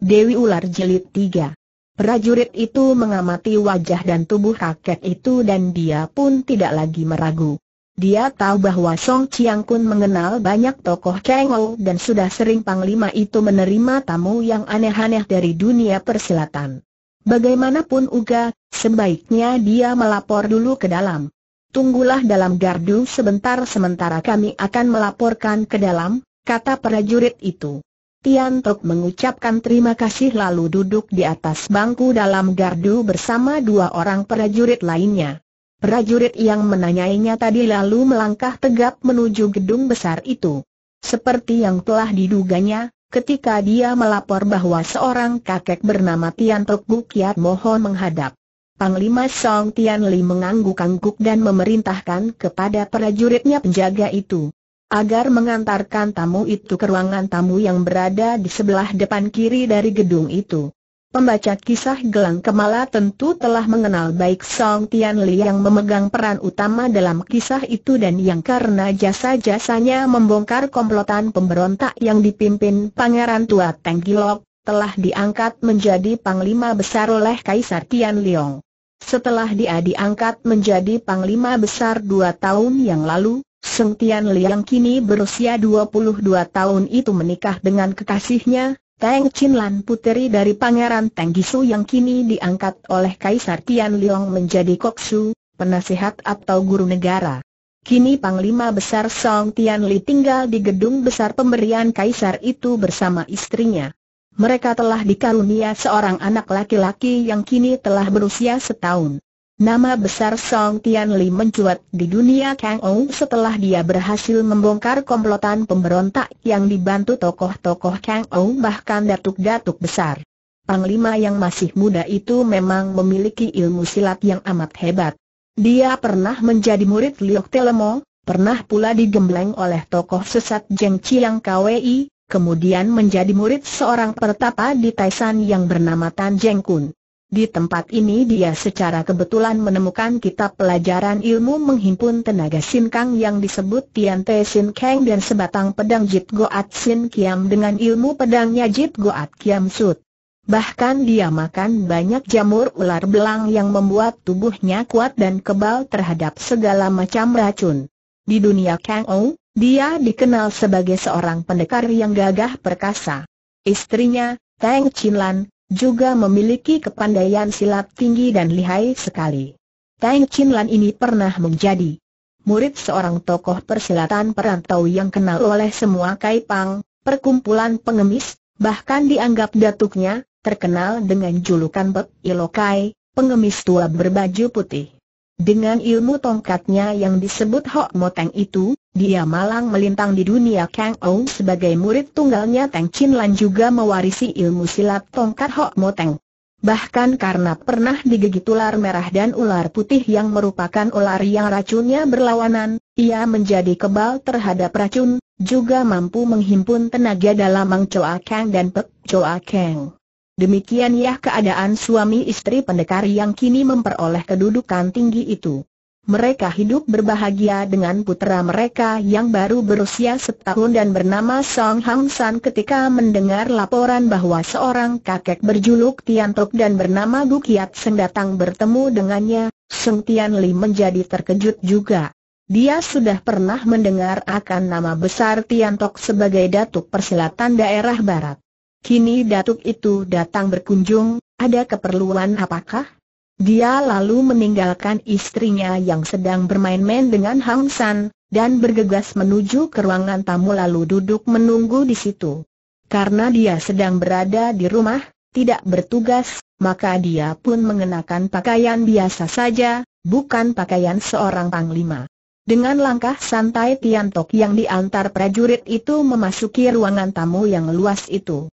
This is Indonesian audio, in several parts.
Dewi Ular Jelit 3 Prajurit itu mengamati wajah dan tubuh rakyat itu dan dia pun tidak lagi meragu. Dia tahu bahwa Song Chiang Kun mengenal banyak tokoh Ou dan sudah sering Panglima itu menerima tamu yang aneh-aneh dari dunia persilatan. Bagaimanapun Uga, sebaiknya dia melapor dulu ke dalam. Tunggulah dalam gardu sebentar sementara kami akan melaporkan ke dalam, kata prajurit itu. Tian Tok mengucapkan terima kasih lalu duduk di atas bangku dalam gardu bersama dua orang prajurit lainnya. Prajurit yang menanyainya tadi lalu melangkah tegap menuju gedung besar itu. Seperti yang telah diduganya, ketika dia melapor bahwa seorang kakek bernama Tian Tok bukiat Mohon menghadap. Panglima Song Tian Li mengangguk-angguk dan memerintahkan kepada prajuritnya penjaga itu agar mengantarkan tamu itu ke ruangan tamu yang berada di sebelah depan kiri dari gedung itu. Pembaca kisah Gelang Kemala tentu telah mengenal baik Song Tianli yang memegang peran utama dalam kisah itu dan yang karena jasa-jasanya membongkar komplotan pemberontak yang dipimpin Pangeran Tua Tenggilok, telah diangkat menjadi Panglima Besar oleh Kaisar Tian Liong. Setelah dia diangkat menjadi Panglima Besar dua tahun yang lalu, Seng Tian Liang kini berusia 22 tahun itu menikah dengan kekasihnya, Teng Chin Lan puteri dari Pangeran Teng Gisu yang kini diangkat oleh Kaisar Tian Liang menjadi koksu, penasehat atau guru negara. Kini Panglima Besar Song Tian Li tinggal di gedung besar pemberian Kaisar itu bersama istrinya. Mereka telah dikarunia seorang anak laki-laki yang kini telah berusia setahun. Nama besar Song Tianli mencuat di dunia Kang Ou setelah dia berhasil membongkar komplotan pemberontak yang dibantu tokoh-tokoh Kang Ou bahkan datuk-datuk besar. Panglima yang masih muda itu memang memiliki ilmu silat yang amat hebat. Dia pernah menjadi murid Liok Telemo, pernah pula digembleng oleh tokoh sesat Jeng Chiang Kwei, kemudian menjadi murid seorang pertapa di Taishan yang bernama Tan Jeng Kun. Di tempat ini dia secara kebetulan menemukan kitab pelajaran ilmu menghimpun tenaga sin kang yang disebut Tian Te Sin Kang dan sebatang pedang Jit Goat Sin Kiam dengan ilmu pedangnya Jit Goat Kiam Sut. Bahkan dia makan banyak jamur ular belang yang membuat tubuhnya kuat dan kebal terhadap segala macam racun. Di dunia Kang Ou, dia dikenal sebagai seorang pendekar yang gagah perkasa. Istrinya, Tang Lan, juga memiliki kepandaian silat tinggi dan lihai sekali. Tang Chinlan ini pernah menjadi murid seorang tokoh persilatan perantau yang kenal oleh semua Kaipang, perkumpulan pengemis, bahkan dianggap datuknya, terkenal dengan julukan Bek Ilokai, pengemis tua berbaju putih. Dengan ilmu tongkatnya yang disebut Hok Moteng itu, dia malang melintang di dunia Kang Ou sebagai murid tunggalnya Teng Chin Lan juga mewarisi ilmu silat tongkat Hok Moteng. Bahkan karena pernah digigit ular merah dan ular putih yang merupakan ular yang racunnya berlawanan, ia menjadi kebal terhadap racun, juga mampu menghimpun tenaga dalam Mang Choa Kang dan Pek Choa Kang. Demikian ya keadaan suami istri pendekar yang kini memperoleh kedudukan tinggi itu. Mereka hidup berbahagia dengan putera mereka yang baru berusia setahun dan bernama Song Hang San ketika mendengar laporan bahwa seorang kakek berjuluk Tian Tok dan bernama Gu Kiat Seng datang bertemu dengannya, Seng Tian Li menjadi terkejut juga. Dia sudah pernah mendengar akan nama besar Tian Tok sebagai datuk persilatan daerah barat. Kini datuk itu datang berkunjung, ada keperluan apakah? Dia lalu meninggalkan istrinya yang sedang bermain-main dengan Hang San, dan bergegas menuju ke ruangan tamu lalu duduk menunggu di situ. Karena dia sedang berada di rumah, tidak bertugas, maka dia pun mengenakan pakaian biasa saja, bukan pakaian seorang panglima. Dengan langkah santai Tiantok yang diantar prajurit itu memasuki ruangan tamu yang luas itu.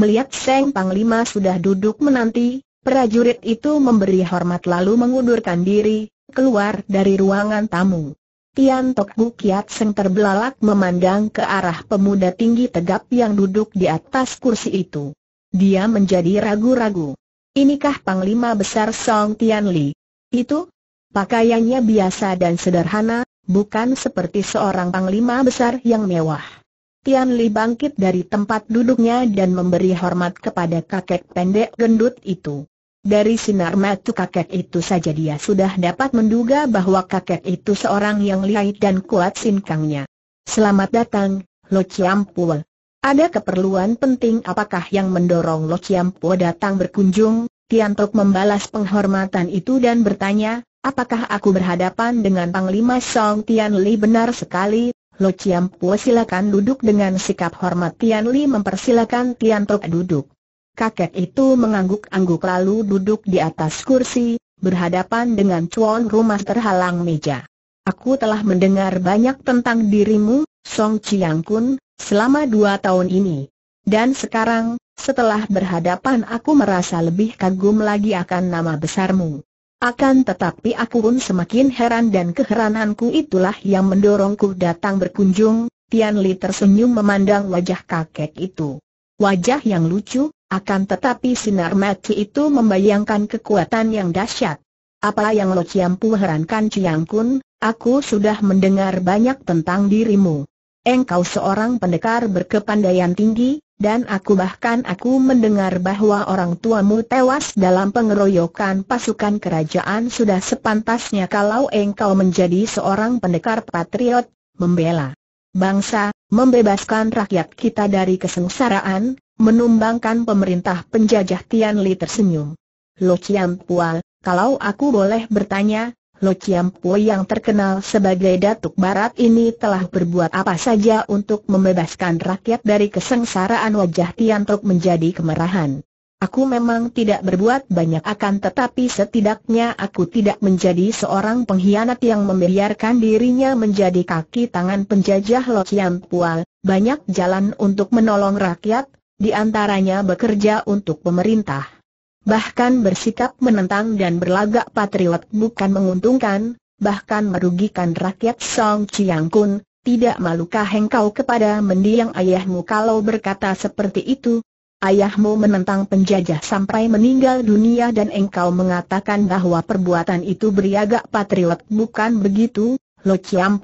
Melihat Seng Panglima sudah duduk menanti, prajurit itu memberi hormat lalu mengundurkan diri, keluar dari ruangan tamu. Tian Tok Bu Kiat Seng terbelalak memandang ke arah pemuda tinggi tegap yang duduk di atas kursi itu. Dia menjadi ragu-ragu. Inikah Panglima Besar Song Tian Li? Itu? Pakaiannya biasa dan sederhana, bukan seperti seorang Panglima Besar yang mewah. Tian Li bangkit dari tempat duduknya dan memberi hormat kepada kakek pendek gendut itu. Dari sinar mata kakek itu saja dia sudah dapat menduga bahwa kakek itu seorang yang lihai dan kuat sinkangnya. Selamat datang, Lo Chiampua. Ada keperluan penting apakah yang mendorong Lo Chiampua datang berkunjung? Tian Tok membalas penghormatan itu dan bertanya, apakah aku berhadapan dengan Panglima Song Tian Li benar sekali, Lo Chiam Po silakan duduk dengan sikap hormat Tian Li mempersilakan Tian Tok duduk. Kakek itu mengangguk-angguk lalu duduk di atas kursi, berhadapan dengan cuan Rumah terhalang meja. Aku telah mendengar banyak tentang dirimu, Song Chiang Kun, selama dua tahun ini. Dan sekarang, setelah berhadapan aku merasa lebih kagum lagi akan nama besarmu. Akan tetapi aku pun semakin heran dan keherananku itulah yang mendorongku datang berkunjung, Tian Li tersenyum memandang wajah kakek itu. Wajah yang lucu, akan tetapi sinar mati itu membayangkan kekuatan yang dahsyat. Apa yang Lo Ciampu herankan Kun, aku sudah mendengar banyak tentang dirimu engkau seorang pendekar berkepandaian tinggi, dan aku bahkan aku mendengar bahwa orang tuamu tewas dalam pengeroyokan pasukan kerajaan sudah sepantasnya kalau engkau menjadi seorang pendekar patriot, membela bangsa, membebaskan rakyat kita dari kesengsaraan, menumbangkan pemerintah penjajah Li tersenyum. Lo Chiang Pual, kalau aku boleh bertanya, Lo Po yang terkenal sebagai Datuk Barat ini telah berbuat apa saja untuk membebaskan rakyat dari kesengsaraan wajah Tiantok menjadi kemerahan. Aku memang tidak berbuat banyak akan tetapi setidaknya aku tidak menjadi seorang pengkhianat yang membiarkan dirinya menjadi kaki tangan penjajah Lo Chiam Pual. Banyak jalan untuk menolong rakyat, di antaranya bekerja untuk pemerintah bahkan bersikap menentang dan berlagak patriot bukan menguntungkan, bahkan merugikan rakyat Song Chiang Kun, tidak malukah engkau kepada mendiang ayahmu kalau berkata seperti itu? Ayahmu menentang penjajah sampai meninggal dunia dan engkau mengatakan bahwa perbuatan itu beriagak patriot bukan begitu, Lo Chiam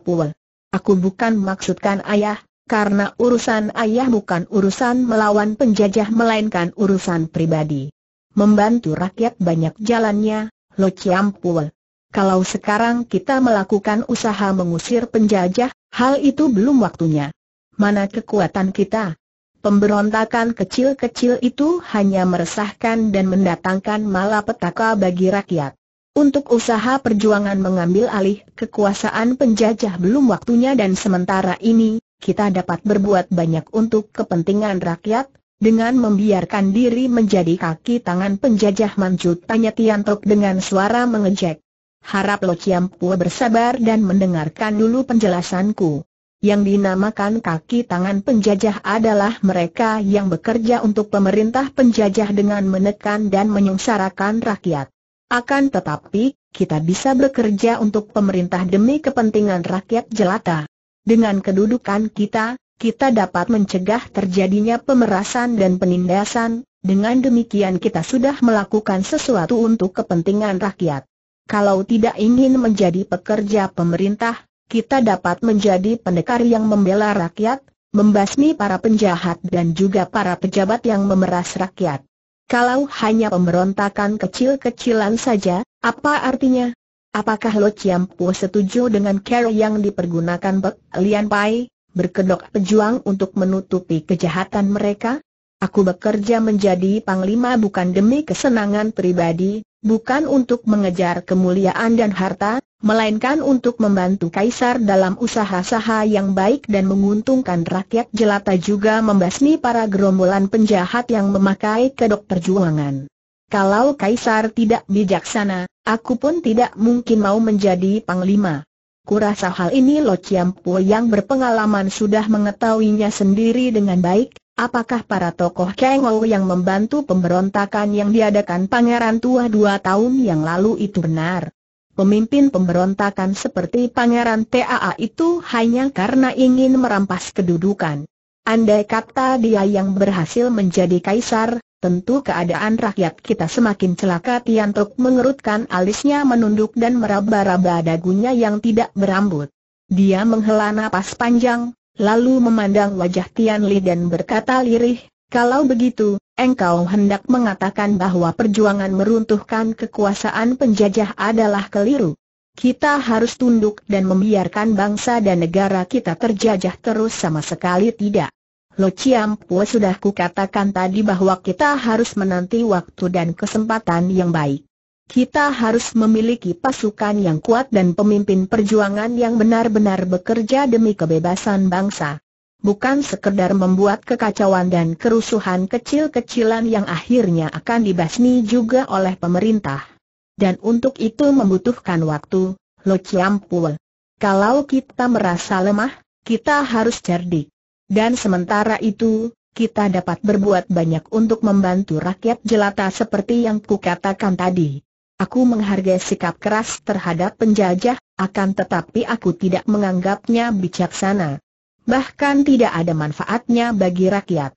Aku bukan maksudkan ayah, karena urusan ayah bukan urusan melawan penjajah melainkan urusan pribadi membantu rakyat banyak jalannya, Lo Chiampul. Kalau sekarang kita melakukan usaha mengusir penjajah, hal itu belum waktunya. Mana kekuatan kita? Pemberontakan kecil-kecil itu hanya meresahkan dan mendatangkan malapetaka bagi rakyat. Untuk usaha perjuangan mengambil alih kekuasaan penjajah belum waktunya dan sementara ini, kita dapat berbuat banyak untuk kepentingan rakyat, dengan membiarkan diri menjadi kaki tangan penjajah Manchu? Tanya Tiantok dengan suara mengejek. Harap Lo Pua bersabar dan mendengarkan dulu penjelasanku. Yang dinamakan kaki tangan penjajah adalah mereka yang bekerja untuk pemerintah penjajah dengan menekan dan menyengsarakan rakyat. Akan tetapi, kita bisa bekerja untuk pemerintah demi kepentingan rakyat jelata. Dengan kedudukan kita, kita dapat mencegah terjadinya pemerasan dan penindasan, dengan demikian kita sudah melakukan sesuatu untuk kepentingan rakyat. Kalau tidak ingin menjadi pekerja pemerintah, kita dapat menjadi pendekar yang membela rakyat, membasmi para penjahat dan juga para pejabat yang memeras rakyat. Kalau hanya pemberontakan kecil-kecilan saja, apa artinya? Apakah Lo Chiampu setuju dengan cara yang dipergunakan Bek Lian Pai? berkedok pejuang untuk menutupi kejahatan mereka? Aku bekerja menjadi panglima bukan demi kesenangan pribadi, bukan untuk mengejar kemuliaan dan harta, melainkan untuk membantu kaisar dalam usaha-usaha yang baik dan menguntungkan rakyat jelata juga membasmi para gerombolan penjahat yang memakai kedok perjuangan. Kalau kaisar tidak bijaksana, aku pun tidak mungkin mau menjadi panglima. Kurasa hal ini Lo Chiam Po yang berpengalaman sudah mengetahuinya sendiri dengan baik, apakah para tokoh Kengou yang membantu pemberontakan yang diadakan Pangeran Tua dua tahun yang lalu itu benar. Pemimpin pemberontakan seperti Pangeran TAA itu hanya karena ingin merampas kedudukan. Andai kata dia yang berhasil menjadi kaisar, Tentu keadaan rakyat kita semakin celaka Tiantok mengerutkan alisnya menunduk dan meraba-raba dagunya yang tidak berambut. Dia menghela napas panjang, lalu memandang wajah Tian Li dan berkata lirih, kalau begitu, engkau hendak mengatakan bahwa perjuangan meruntuhkan kekuasaan penjajah adalah keliru. Kita harus tunduk dan membiarkan bangsa dan negara kita terjajah terus sama sekali tidak. Lo Chiam Po sudah kukatakan tadi bahwa kita harus menanti waktu dan kesempatan yang baik. Kita harus memiliki pasukan yang kuat dan pemimpin perjuangan yang benar-benar bekerja demi kebebasan bangsa. Bukan sekedar membuat kekacauan dan kerusuhan kecil-kecilan yang akhirnya akan dibasmi juga oleh pemerintah. Dan untuk itu membutuhkan waktu, Lo Chiam Po. Kalau kita merasa lemah, kita harus cerdik. Dan sementara itu, kita dapat berbuat banyak untuk membantu rakyat jelata seperti yang kukatakan tadi. Aku menghargai sikap keras terhadap penjajah, akan tetapi aku tidak menganggapnya bijaksana. Bahkan tidak ada manfaatnya bagi rakyat.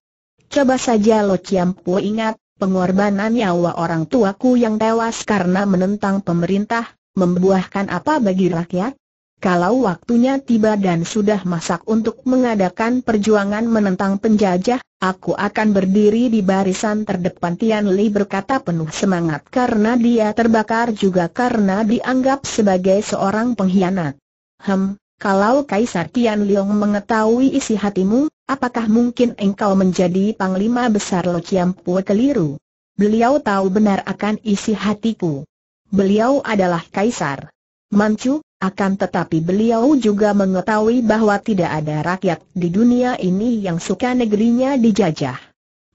Coba saja Lo Ciampu ingat, pengorbanan nyawa orang tuaku yang tewas karena menentang pemerintah, membuahkan apa bagi rakyat? Kalau waktunya tiba dan sudah masak untuk mengadakan perjuangan menentang penjajah, aku akan berdiri di barisan terdepan Tian Li berkata penuh semangat karena dia terbakar juga karena dianggap sebagai seorang pengkhianat. Hem, kalau Kaisar Tian Liong mengetahui isi hatimu, apakah mungkin engkau menjadi panglima besar Lo Chiam Pue keliru? Beliau tahu benar akan isi hatiku. Beliau adalah Kaisar. Manchu, akan tetapi beliau juga mengetahui bahwa tidak ada rakyat di dunia ini yang suka negerinya dijajah.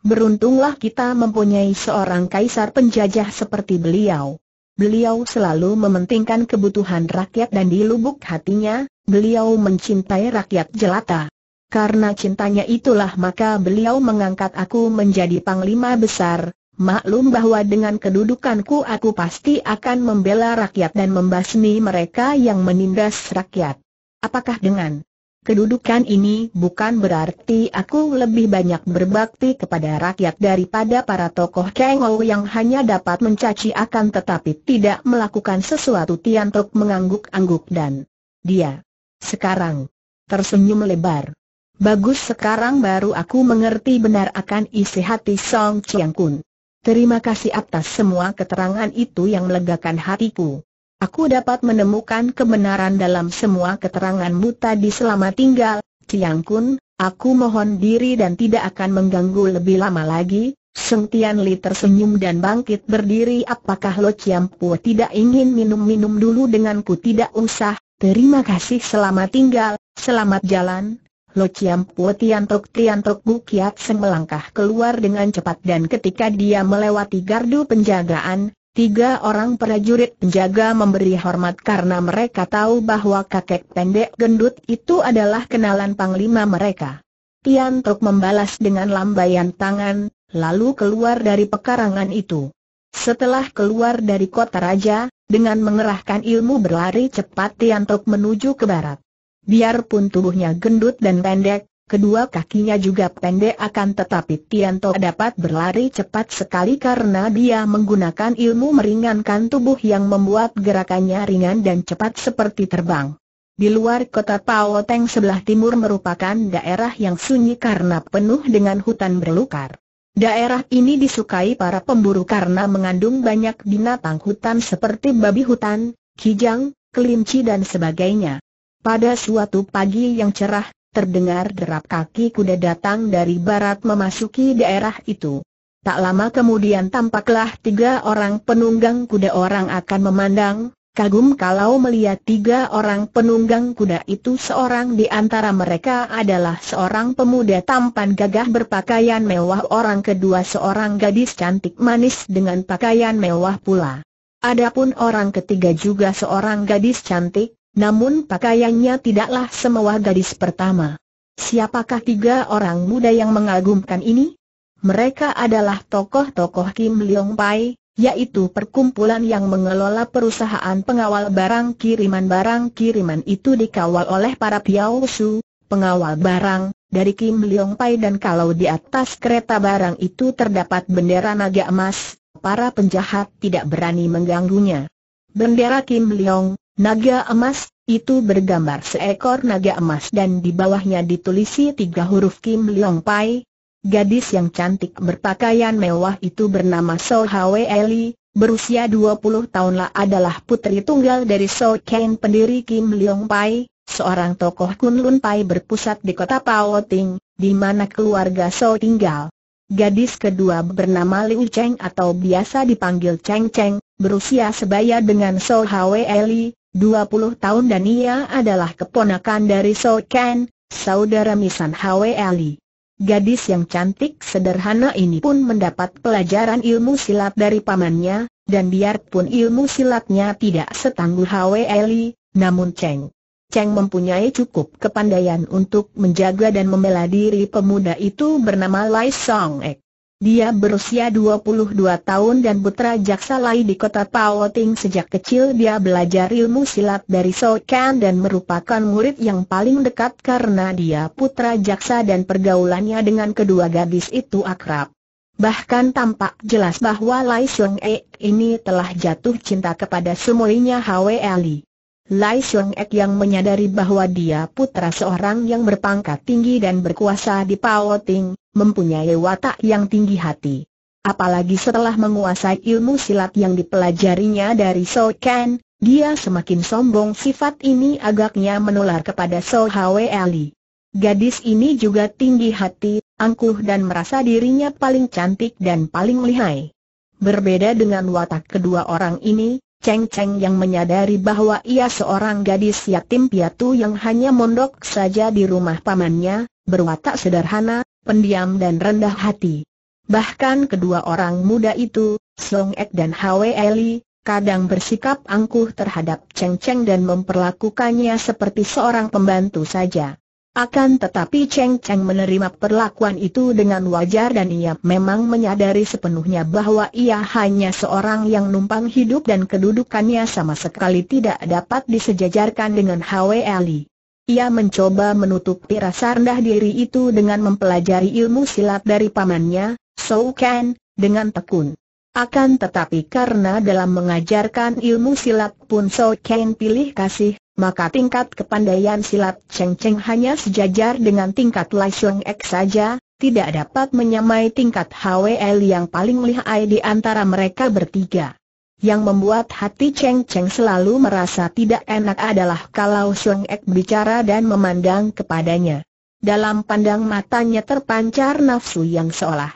Beruntunglah kita mempunyai seorang kaisar penjajah seperti beliau. Beliau selalu mementingkan kebutuhan rakyat dan di lubuk hatinya, beliau mencintai rakyat jelata. Karena cintanya itulah maka beliau mengangkat aku menjadi panglima besar, Maklum bahwa dengan kedudukanku aku pasti akan membela rakyat dan membasmi mereka yang menindas rakyat. Apakah dengan kedudukan ini bukan berarti aku lebih banyak berbakti kepada rakyat daripada para tokoh kengau yang hanya dapat mencaci akan tetapi tidak melakukan sesuatu Tiantok mengangguk-angguk dan dia sekarang tersenyum lebar. Bagus sekarang baru aku mengerti benar akan isi hati Song Chiang Kun. Terima kasih atas semua keterangan itu yang melegakan hatiku. Aku dapat menemukan kebenaran dalam semua keteranganmu tadi selama tinggal, Ciang Kun, aku mohon diri dan tidak akan mengganggu lebih lama lagi. Seng Tian Li tersenyum dan bangkit berdiri apakah Lo Chiam Pu tidak ingin minum-minum dulu denganku tidak usah, terima kasih selamat tinggal, selamat jalan, Lo Chiam Puo Tiantok Tiantok Bu Kiat Seng melangkah keluar dengan cepat dan ketika dia melewati gardu penjagaan, Tiga orang prajurit penjaga memberi hormat karena mereka tahu bahwa kakek pendek gendut itu adalah kenalan panglima mereka. Tian membalas dengan lambaian tangan, lalu keluar dari pekarangan itu. Setelah keluar dari kota raja, dengan mengerahkan ilmu berlari cepat Tian menuju ke barat. Biarpun tubuhnya gendut dan pendek, kedua kakinya juga pendek akan tetapi Tianto dapat berlari cepat sekali karena dia menggunakan ilmu meringankan tubuh yang membuat gerakannya ringan dan cepat seperti terbang. Di luar kota Pao Paoteng sebelah timur merupakan daerah yang sunyi karena penuh dengan hutan berlukar. Daerah ini disukai para pemburu karena mengandung banyak binatang hutan seperti babi hutan, kijang, kelinci dan sebagainya. Pada suatu pagi yang cerah, terdengar derap kaki kuda datang dari barat memasuki daerah itu. Tak lama kemudian tampaklah tiga orang penunggang kuda orang akan memandang, kagum kalau melihat tiga orang penunggang kuda itu seorang di antara mereka adalah seorang pemuda tampan gagah berpakaian mewah orang kedua seorang gadis cantik manis dengan pakaian mewah pula. Adapun orang ketiga juga seorang gadis cantik, namun pakaiannya tidaklah semewah gadis pertama. Siapakah tiga orang muda yang mengagumkan ini? Mereka adalah tokoh-tokoh Kim Leong Pai, yaitu perkumpulan yang mengelola perusahaan pengawal barang kiriman. Barang kiriman itu dikawal oleh para Piao Su, pengawal barang, dari Kim Leong Pai dan kalau di atas kereta barang itu terdapat bendera naga emas, para penjahat tidak berani mengganggunya. Bendera Kim Leong Naga emas, itu bergambar seekor naga emas dan di bawahnya ditulisi tiga huruf Kim Leong Pai. Gadis yang cantik berpakaian mewah itu bernama So Hwe Eli, berusia 20 tahunlah adalah putri tunggal dari So Ken pendiri Kim Leong Pai, seorang tokoh Kunlun Pai berpusat di kota Pao Ting, di mana keluarga So tinggal. Gadis kedua bernama Liu Cheng atau biasa dipanggil Cheng Cheng, berusia sebaya dengan So Hwe Eli, 20 tahun dan ia adalah keponakan dari So Ken, saudara Misan Hwe Ali. Gadis yang cantik sederhana ini pun mendapat pelajaran ilmu silat dari pamannya, dan biarpun ilmu silatnya tidak setangguh Hwe Ali, namun Cheng Cheng mempunyai cukup kepandaian untuk menjaga dan membela diri pemuda itu bernama Lai Song Ek. Dia berusia 22 tahun dan putra jaksa Lai di kota Paoting sejak kecil dia belajar ilmu silat dari Sokan dan merupakan murid yang paling dekat karena dia putra jaksa dan pergaulannya dengan kedua gadis itu akrab. Bahkan tampak jelas bahwa Lai Sung E ini telah jatuh cinta kepada semuanya Hwe Ali. Lai Xiong Ek yang menyadari bahwa dia putra seorang yang berpangkat tinggi dan berkuasa di Pao Ting, mempunyai watak yang tinggi hati. Apalagi setelah menguasai ilmu silat yang dipelajarinya dari So Ken, dia semakin sombong sifat ini agaknya menular kepada So Hwe Ali. Gadis ini juga tinggi hati, angkuh dan merasa dirinya paling cantik dan paling lihai. Berbeda dengan watak kedua orang ini, Cheng Cheng yang menyadari bahwa ia seorang gadis yatim piatu yang hanya mondok saja di rumah pamannya, berwatak sederhana, pendiam dan rendah hati. Bahkan kedua orang muda itu, Song Ek dan Hwe Eli, kadang bersikap angkuh terhadap Cheng Cheng dan memperlakukannya seperti seorang pembantu saja. Akan tetapi Cheng Cheng menerima perlakuan itu dengan wajar dan ia memang menyadari sepenuhnya bahwa ia hanya seorang yang numpang hidup dan kedudukannya sama sekali tidak dapat disejajarkan dengan Hwe Ali. Ia mencoba menutupi rasa rendah diri itu dengan mempelajari ilmu silat dari pamannya, Sou Ken, dengan tekun. Akan tetapi karena dalam mengajarkan ilmu silat pun So Ken pilih kasih, maka tingkat kepandaian silat Cheng Cheng hanya sejajar dengan tingkat Lai Xiong Ek saja, tidak dapat menyamai tingkat HWL yang paling lihai di antara mereka bertiga. Yang membuat hati Cheng Cheng selalu merasa tidak enak adalah kalau Xiong Ek bicara dan memandang kepadanya. Dalam pandang matanya terpancar nafsu yang seolah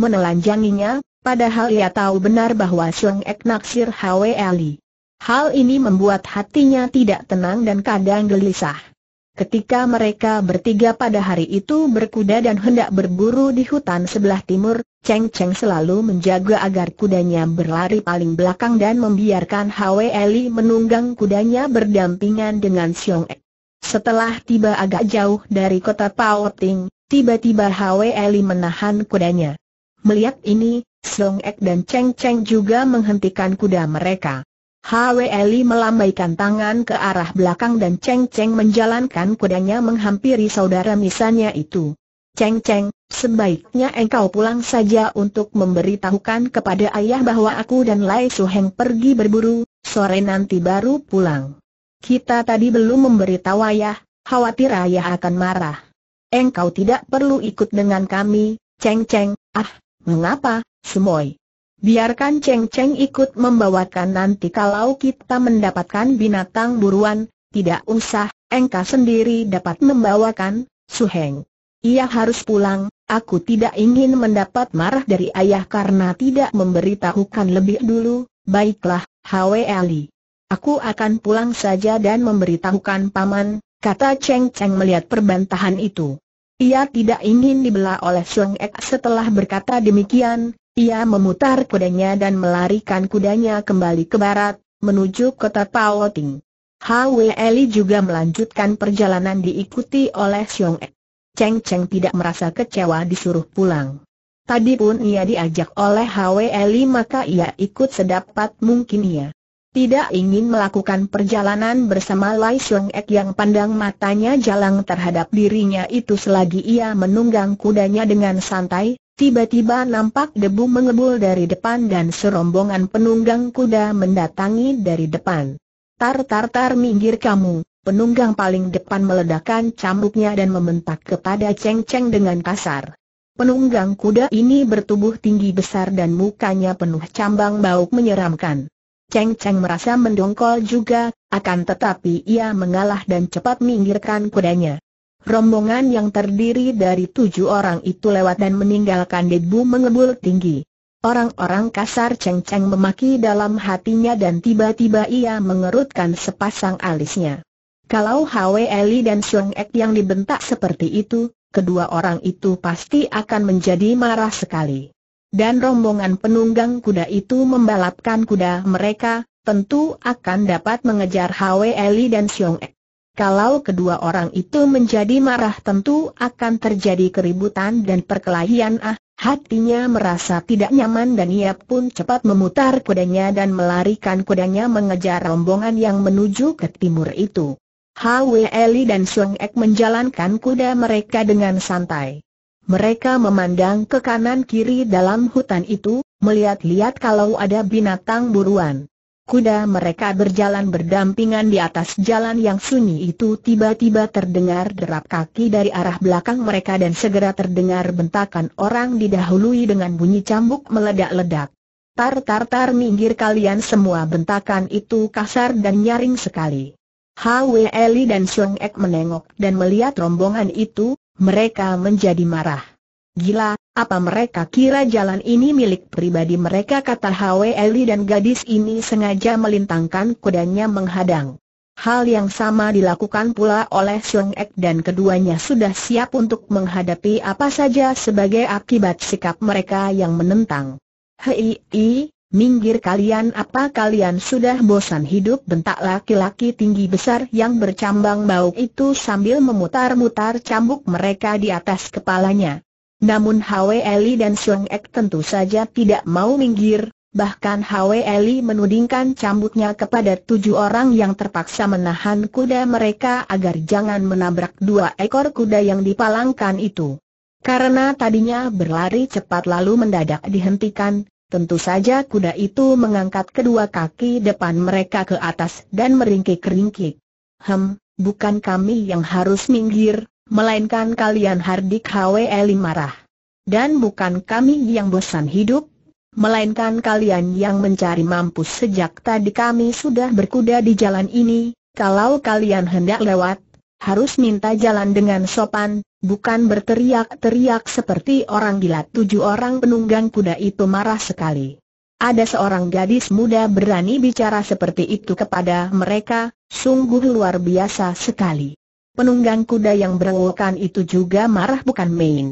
menelanjanginya, Padahal ia tahu benar bahwa Siong Ek naksir Hwe Ali. Hal ini membuat hatinya tidak tenang dan kadang gelisah. Ketika mereka bertiga pada hari itu berkuda dan hendak berburu di hutan sebelah timur, Cheng Cheng selalu menjaga agar kudanya berlari paling belakang dan membiarkan Hwe Eli menunggang kudanya berdampingan dengan Xiong Ek. Setelah tiba agak jauh dari kota Pao Ting, tiba-tiba Hwe Eli menahan kudanya. Melihat ini, Song Ek dan Cheng Cheng juga menghentikan kuda mereka. HWLI melambaikan tangan ke arah belakang dan Cheng Cheng menjalankan kudanya menghampiri saudara misalnya itu. Cheng Cheng, sebaiknya engkau pulang saja untuk memberitahukan kepada ayah bahwa aku dan Lai Su Heng pergi berburu, sore nanti baru pulang. Kita tadi belum memberitahu ayah, khawatir ayah akan marah. Engkau tidak perlu ikut dengan kami, Cheng Cheng, ah, Mengapa, Sumoy? Biarkan Cheng Cheng ikut membawakan nanti kalau kita mendapatkan binatang buruan, tidak usah, engkau sendiri dapat membawakan, Suheng. Ia harus pulang, aku tidak ingin mendapat marah dari ayah karena tidak memberitahukan lebih dulu, baiklah, Hwe Ali. Aku akan pulang saja dan memberitahukan paman, kata Cheng Cheng melihat perbantahan itu. Ia tidak ingin dibelah oleh Seng Ek setelah berkata demikian, ia memutar kudanya dan melarikan kudanya kembali ke barat, menuju kota Paoting. Hwe Eli juga melanjutkan perjalanan diikuti oleh Xiong Ek. Cheng Cheng tidak merasa kecewa disuruh pulang. Tadi pun ia diajak oleh Hwe Eli maka ia ikut sedapat mungkin ia. Tidak ingin melakukan perjalanan bersama Lai Siong Ek yang pandang matanya jalang terhadap dirinya itu selagi ia menunggang kudanya dengan santai, tiba-tiba nampak debu mengebul dari depan dan serombongan penunggang kuda mendatangi dari depan. Tar-tar-tar minggir kamu, penunggang paling depan meledakkan cambuknya dan membentak kepada Cheng Cheng dengan kasar. Penunggang kuda ini bertubuh tinggi besar dan mukanya penuh cambang bau menyeramkan. Cheng Cheng merasa mendongkol juga, akan tetapi ia mengalah dan cepat minggirkan kudanya. Rombongan yang terdiri dari tujuh orang itu lewat dan meninggalkan debu mengebul tinggi. Orang-orang kasar Cheng Cheng memaki dalam hatinya dan tiba-tiba ia mengerutkan sepasang alisnya. Kalau Hwe Eli dan Sung Ek yang dibentak seperti itu, kedua orang itu pasti akan menjadi marah sekali dan rombongan penunggang kuda itu membalapkan kuda mereka, tentu akan dapat mengejar Hwe Eli dan Xiong Ek. Kalau kedua orang itu menjadi marah tentu akan terjadi keributan dan perkelahian ah, hatinya merasa tidak nyaman dan ia pun cepat memutar kudanya dan melarikan kudanya mengejar rombongan yang menuju ke timur itu. Hwe Eli dan Xiong Ek menjalankan kuda mereka dengan santai. Mereka memandang ke kanan kiri dalam hutan itu, melihat-lihat kalau ada binatang buruan. Kuda mereka berjalan berdampingan di atas jalan yang sunyi itu tiba-tiba terdengar derap kaki dari arah belakang mereka dan segera terdengar bentakan orang didahului dengan bunyi cambuk meledak-ledak. Tar tar tar minggir kalian semua bentakan itu kasar dan nyaring sekali. Hwe Eli dan Sung Ek menengok dan melihat rombongan itu, mereka menjadi marah. Gila, apa mereka kira jalan ini milik pribadi mereka kata Hwe Eli dan gadis ini sengaja melintangkan kudanya menghadang. Hal yang sama dilakukan pula oleh Siong Ek dan keduanya sudah siap untuk menghadapi apa saja sebagai akibat sikap mereka yang menentang. Hei, Minggir kalian apa kalian sudah bosan hidup bentak laki-laki tinggi besar yang bercambang bau itu sambil memutar-mutar cambuk mereka di atas kepalanya. Namun Hwe Eli dan Suang Ek tentu saja tidak mau minggir, bahkan Hwe Eli menudingkan cambuknya kepada tujuh orang yang terpaksa menahan kuda mereka agar jangan menabrak dua ekor kuda yang dipalangkan itu. Karena tadinya berlari cepat lalu mendadak dihentikan, Tentu saja kuda itu mengangkat kedua kaki depan mereka ke atas dan meringkik-ringkik. Hem, bukan kami yang harus minggir, melainkan kalian Hardik HWE marah. Dan bukan kami yang bosan hidup, melainkan kalian yang mencari mampus sejak tadi kami sudah berkuda di jalan ini, kalau kalian hendak lewat, harus minta jalan dengan sopan, bukan berteriak-teriak seperti orang gila. Tujuh orang penunggang kuda itu marah sekali. Ada seorang gadis muda berani bicara seperti itu kepada mereka, sungguh luar biasa sekali. Penunggang kuda yang berewokan itu juga marah bukan main.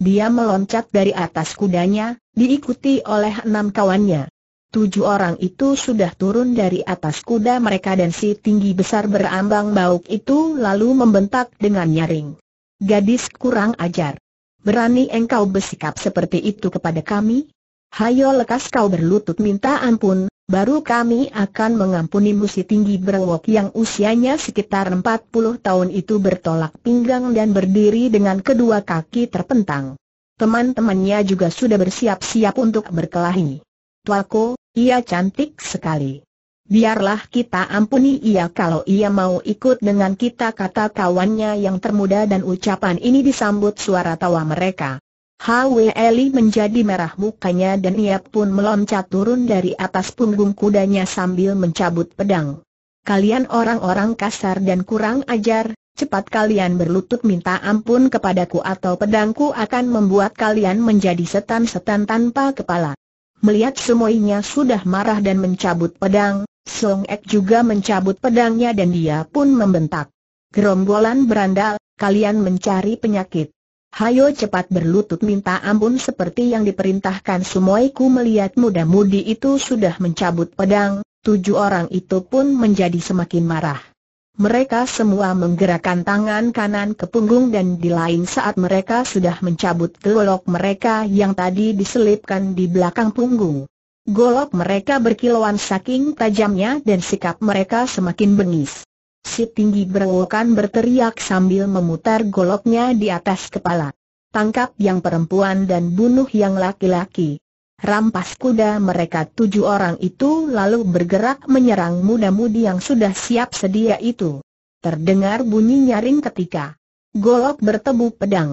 Dia meloncat dari atas kudanya, diikuti oleh enam kawannya. Tujuh orang itu sudah turun dari atas kuda mereka dan si tinggi besar berambang bauk itu lalu membentak dengan nyaring. Gadis kurang ajar. Berani engkau bersikap seperti itu kepada kami? Hayo lekas kau berlutut minta ampun, baru kami akan mengampuni musi tinggi berwok yang usianya sekitar 40 tahun itu bertolak pinggang dan berdiri dengan kedua kaki terpentang. Teman-temannya juga sudah bersiap-siap untuk berkelahi. Tuaku, ia cantik sekali. Biarlah kita ampuni ia kalau ia mau ikut dengan kita kata kawannya yang termuda dan ucapan ini disambut suara tawa mereka. Hwe Eli menjadi merah mukanya dan ia pun meloncat turun dari atas punggung kudanya sambil mencabut pedang. Kalian orang-orang kasar dan kurang ajar, cepat kalian berlutut minta ampun kepadaku atau pedangku akan membuat kalian menjadi setan-setan tanpa kepala. Melihat semuanya sudah marah dan mencabut pedang, Song Ek juga mencabut pedangnya dan dia pun membentak. Gerombolan berandal, kalian mencari penyakit. Hayo cepat berlutut minta ampun seperti yang diperintahkan Sumoiku melihat muda-mudi itu sudah mencabut pedang, tujuh orang itu pun menjadi semakin marah. Mereka semua menggerakkan tangan kanan ke punggung dan di lain saat mereka sudah mencabut golok mereka yang tadi diselipkan di belakang punggung. Golok mereka berkilauan saking tajamnya dan sikap mereka semakin bengis. Si tinggi berwokan berteriak sambil memutar goloknya di atas kepala. Tangkap yang perempuan dan bunuh yang laki-laki rampas kuda mereka tujuh orang itu lalu bergerak menyerang muda-mudi yang sudah siap sedia itu. Terdengar bunyi nyaring ketika golok bertemu pedang.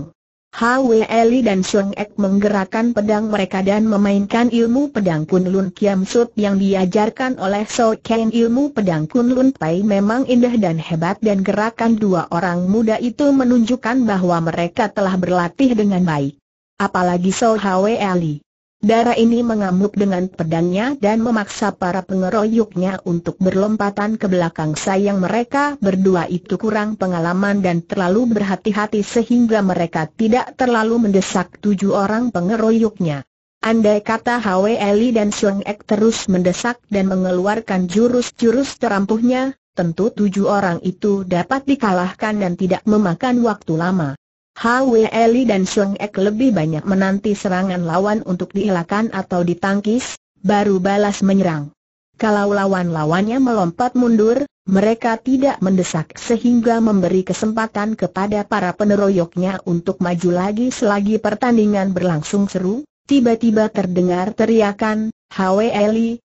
Hwe Eli dan Xiong Ek menggerakkan pedang mereka dan memainkan ilmu pedang Kunlun Kiam Sut yang diajarkan oleh So Ken ilmu pedang Kunlun Pai memang indah dan hebat dan gerakan dua orang muda itu menunjukkan bahwa mereka telah berlatih dengan baik. Apalagi So Hwe Eli. Darah ini mengamuk dengan pedangnya dan memaksa para pengeroyoknya untuk berlompatan ke belakang sayang mereka berdua itu kurang pengalaman dan terlalu berhati-hati sehingga mereka tidak terlalu mendesak tujuh orang pengeroyoknya. Andai kata Hwe Eli dan Sung Ek terus mendesak dan mengeluarkan jurus-jurus terampuhnya, tentu tujuh orang itu dapat dikalahkan dan tidak memakan waktu lama. Hwe dan Sheng Ek lebih banyak menanti serangan lawan untuk dielakkan atau ditangkis, baru balas menyerang. Kalau lawan-lawannya melompat mundur, mereka tidak mendesak sehingga memberi kesempatan kepada para peneroyoknya untuk maju lagi selagi pertandingan berlangsung seru. Tiba-tiba terdengar teriakan, Hwe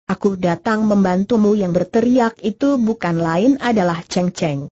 aku datang membantumu yang berteriak itu bukan lain adalah Cheng Cheng.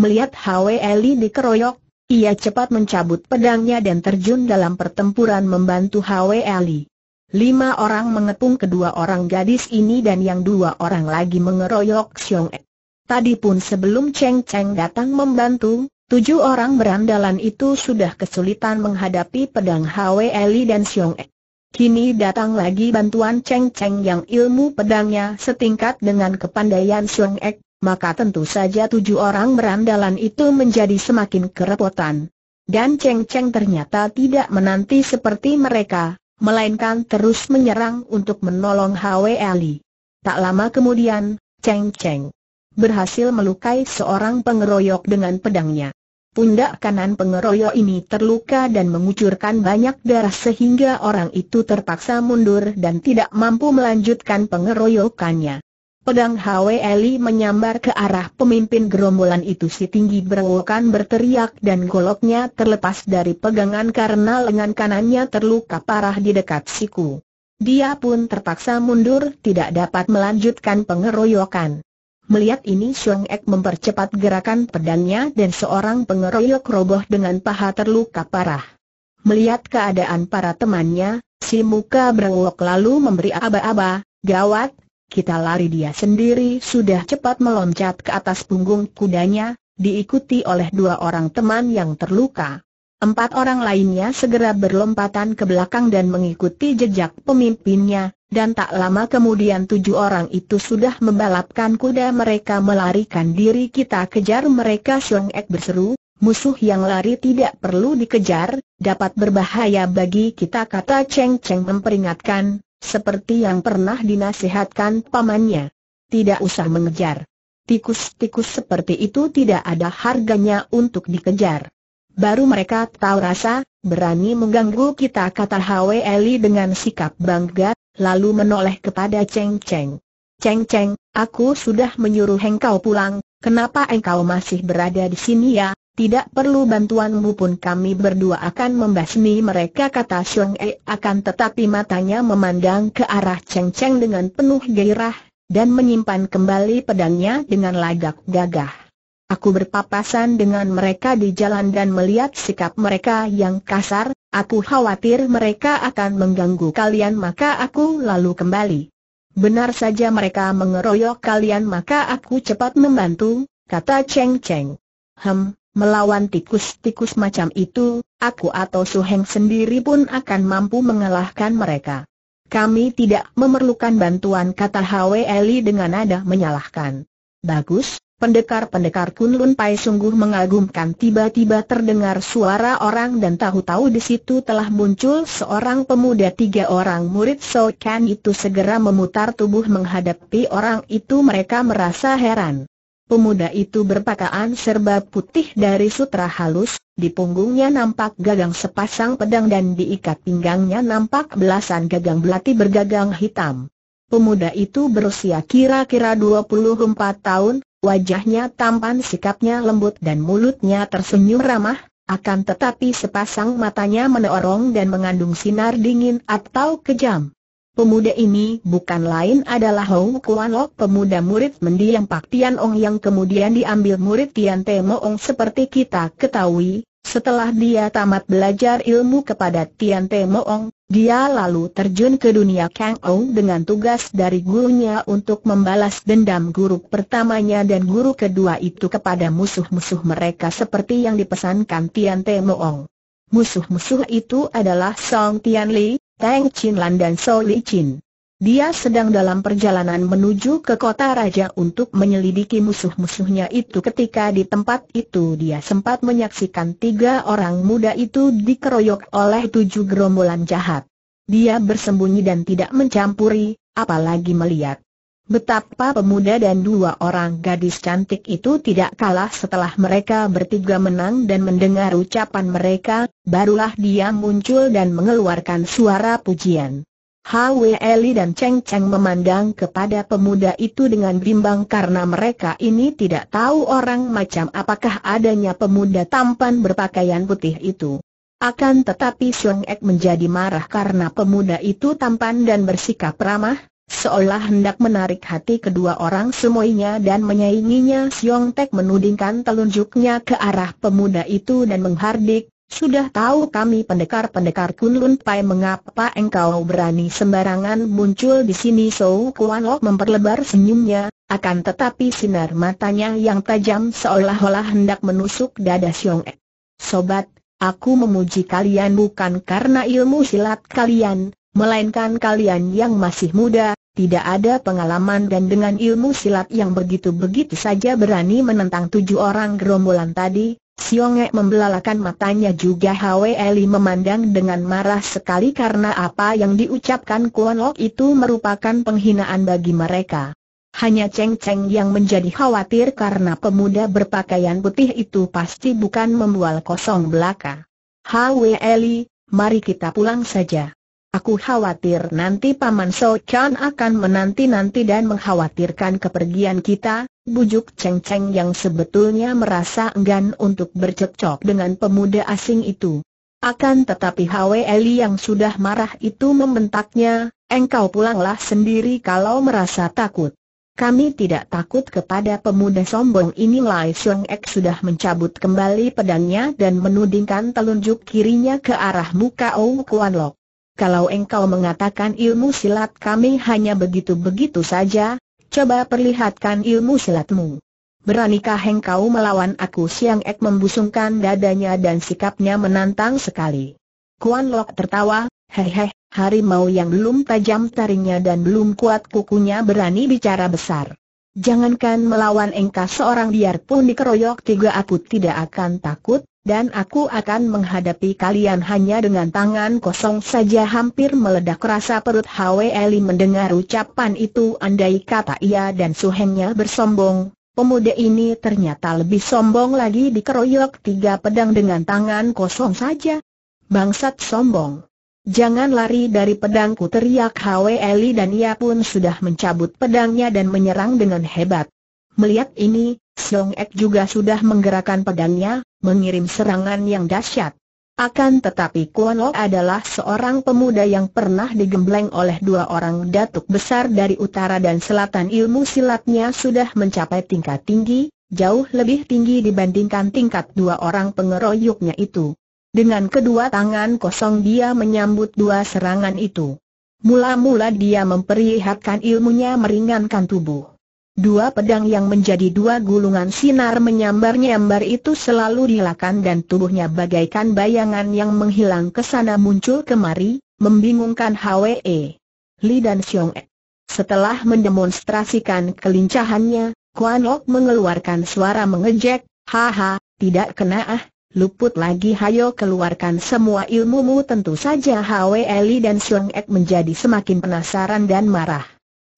Melihat Hwe Eli dikeroyok, ia cepat mencabut pedangnya dan terjun dalam pertempuran membantu Hwe Ali. Lima orang mengepung kedua orang gadis ini dan yang dua orang lagi mengeroyok Xiong E. Tadi pun sebelum Cheng Cheng datang membantu, tujuh orang berandalan itu sudah kesulitan menghadapi pedang Hwe Ali dan Xiong E. Kini datang lagi bantuan Cheng Cheng yang ilmu pedangnya setingkat dengan kepandaian Xiong E maka tentu saja tujuh orang berandalan itu menjadi semakin kerepotan. Dan Cheng Cheng ternyata tidak menanti seperti mereka, melainkan terus menyerang untuk menolong Hwe Ali. Tak lama kemudian, Cheng Cheng berhasil melukai seorang pengeroyok dengan pedangnya. Pundak kanan pengeroyok ini terluka dan mengucurkan banyak darah sehingga orang itu terpaksa mundur dan tidak mampu melanjutkan pengeroyokannya. Pedang Hwe Eli menyambar ke arah pemimpin gerombolan itu si tinggi berwokan berteriak dan goloknya terlepas dari pegangan karena lengan kanannya terluka parah di dekat siku. Dia pun terpaksa mundur tidak dapat melanjutkan pengeroyokan. Melihat ini Xiong Ek mempercepat gerakan pedangnya dan seorang pengeroyok roboh dengan paha terluka parah. Melihat keadaan para temannya, si muka berwok lalu memberi aba-aba, gawat, kita lari dia sendiri sudah cepat meloncat ke atas punggung kudanya, diikuti oleh dua orang teman yang terluka. Empat orang lainnya segera berlompatan ke belakang dan mengikuti jejak pemimpinnya, dan tak lama kemudian tujuh orang itu sudah membalapkan kuda mereka melarikan diri kita kejar mereka Siong Ek berseru, Musuh yang lari tidak perlu dikejar, dapat berbahaya bagi kita kata Cheng Cheng memperingatkan, seperti yang pernah dinasihatkan pamannya. Tidak usah mengejar. Tikus-tikus seperti itu tidak ada harganya untuk dikejar. Baru mereka tahu rasa, berani mengganggu kita kata Hwe Eli dengan sikap bangga, lalu menoleh kepada Cheng Cheng. Cheng Cheng, aku sudah menyuruh engkau pulang, kenapa engkau masih berada di sini ya? Tidak perlu bantuanmu pun kami berdua akan membasmi mereka kata Xiong E akan tetapi matanya memandang ke arah Cheng Cheng dengan penuh gairah, dan menyimpan kembali pedangnya dengan lagak gagah. Aku berpapasan dengan mereka di jalan dan melihat sikap mereka yang kasar, aku khawatir mereka akan mengganggu kalian maka aku lalu kembali. Benar saja mereka mengeroyok kalian maka aku cepat membantu, kata Cheng Cheng. Hem, Melawan tikus-tikus macam itu, aku atau Suheng sendiri pun akan mampu mengalahkan mereka. Kami tidak memerlukan bantuan kata Hwe Eli dengan nada menyalahkan. Bagus, pendekar-pendekar Kunlun Pai sungguh mengagumkan tiba-tiba terdengar suara orang dan tahu-tahu di situ telah muncul seorang pemuda tiga orang murid Kan itu segera memutar tubuh menghadapi orang itu mereka merasa heran. Pemuda itu berpakaian serba putih dari sutra halus, di punggungnya nampak gagang sepasang pedang dan di ikat pinggangnya nampak belasan gagang belati bergagang hitam. Pemuda itu berusia kira-kira 24 tahun, wajahnya tampan sikapnya lembut dan mulutnya tersenyum ramah, akan tetapi sepasang matanya menorong dan mengandung sinar dingin atau kejam. Pemuda ini bukan lain adalah Hou Kuan Lok pemuda murid mendiang Pak Tian Ong yang kemudian diambil murid Tian Te Mo Ong seperti kita ketahui, setelah dia tamat belajar ilmu kepada Tian Te Mo Ong, dia lalu terjun ke dunia Kang Ong dengan tugas dari gurunya untuk membalas dendam guru pertamanya dan guru kedua itu kepada musuh-musuh mereka seperti yang dipesankan Tian Te Mo Ong. Musuh-musuh itu adalah Song Tian Li, Tang Chin Lan dan So Li Chin. Dia sedang dalam perjalanan menuju ke kota raja untuk menyelidiki musuh-musuhnya itu ketika di tempat itu dia sempat menyaksikan tiga orang muda itu dikeroyok oleh tujuh gerombolan jahat. Dia bersembunyi dan tidak mencampuri, apalagi melihat. Betapa pemuda dan dua orang gadis cantik itu tidak kalah setelah mereka bertiga menang dan mendengar ucapan mereka, Barulah dia muncul dan mengeluarkan suara pujian. Hwe Eli dan Cheng Cheng memandang kepada pemuda itu dengan bimbang karena mereka ini tidak tahu orang macam apakah adanya pemuda tampan berpakaian putih itu. Akan tetapi Siong Ek menjadi marah karena pemuda itu tampan dan bersikap ramah, seolah hendak menarik hati kedua orang semuanya dan menyainginya Siong Tek menudingkan telunjuknya ke arah pemuda itu dan menghardik, sudah tahu kami pendekar-pendekar Kunlun Pai mengapa engkau berani sembarangan muncul di sini Sou Kuan Lok memperlebar senyumnya, akan tetapi sinar matanya yang tajam seolah-olah hendak menusuk dada Xiong E. Sobat, aku memuji kalian bukan karena ilmu silat kalian, melainkan kalian yang masih muda, tidak ada pengalaman dan dengan ilmu silat yang begitu-begitu saja berani menentang tujuh orang gerombolan tadi, Siongek membelalakan matanya juga Hwe Eli memandang dengan marah sekali karena apa yang diucapkan Kuan Lok itu merupakan penghinaan bagi mereka. Hanya Cheng Cheng yang menjadi khawatir karena pemuda berpakaian putih itu pasti bukan membual kosong belaka. Hwe Eli, mari kita pulang saja. Aku khawatir nanti Paman So Chan akan menanti-nanti dan mengkhawatirkan kepergian kita, bujuk Cheng Cheng yang sebetulnya merasa enggan untuk bercekcok dengan pemuda asing itu. Akan tetapi Hwe Eli yang sudah marah itu membentaknya, engkau pulanglah sendiri kalau merasa takut. Kami tidak takut kepada pemuda sombong ini Lai Xiong Ek sudah mencabut kembali pedangnya dan menudingkan telunjuk kirinya ke arah muka Ou Kuan Lok kalau engkau mengatakan ilmu silat kami hanya begitu-begitu saja, coba perlihatkan ilmu silatmu. Beranikah engkau melawan aku Siang Ek membusungkan dadanya dan sikapnya menantang sekali. Kuan Lok tertawa, hehe, harimau yang belum tajam taringnya dan belum kuat kukunya berani bicara besar. Jangankan melawan engkau seorang biarpun dikeroyok tiga aku tidak akan takut, dan aku akan menghadapi kalian hanya dengan tangan kosong saja hampir meledak rasa perut Hwe Eli mendengar ucapan itu andai kata ia dan suhengnya bersombong. Pemuda ini ternyata lebih sombong lagi dikeroyok tiga pedang dengan tangan kosong saja. Bangsat sombong. Jangan lari dari pedangku teriak Hwe Eli dan ia pun sudah mencabut pedangnya dan menyerang dengan hebat. Melihat ini, Song Ek juga sudah menggerakkan pedangnya, mengirim serangan yang dahsyat. Akan tetapi Kuan Lo adalah seorang pemuda yang pernah digembleng oleh dua orang datuk besar dari utara dan selatan ilmu silatnya sudah mencapai tingkat tinggi, jauh lebih tinggi dibandingkan tingkat dua orang pengeroyoknya itu. Dengan kedua tangan kosong dia menyambut dua serangan itu. Mula-mula dia memperlihatkan ilmunya meringankan tubuh. Dua pedang yang menjadi dua gulungan sinar menyambar-nyambar itu selalu dilakan dan tubuhnya bagaikan bayangan yang menghilang ke sana muncul kemari, membingungkan Hwe. Li dan Xiong e. Setelah mendemonstrasikan kelincahannya, Kuan Lok mengeluarkan suara mengejek, Haha, tidak kena ah, luput lagi hayo keluarkan semua ilmumu tentu saja Hwe Li dan Xiong Ek menjadi semakin penasaran dan marah.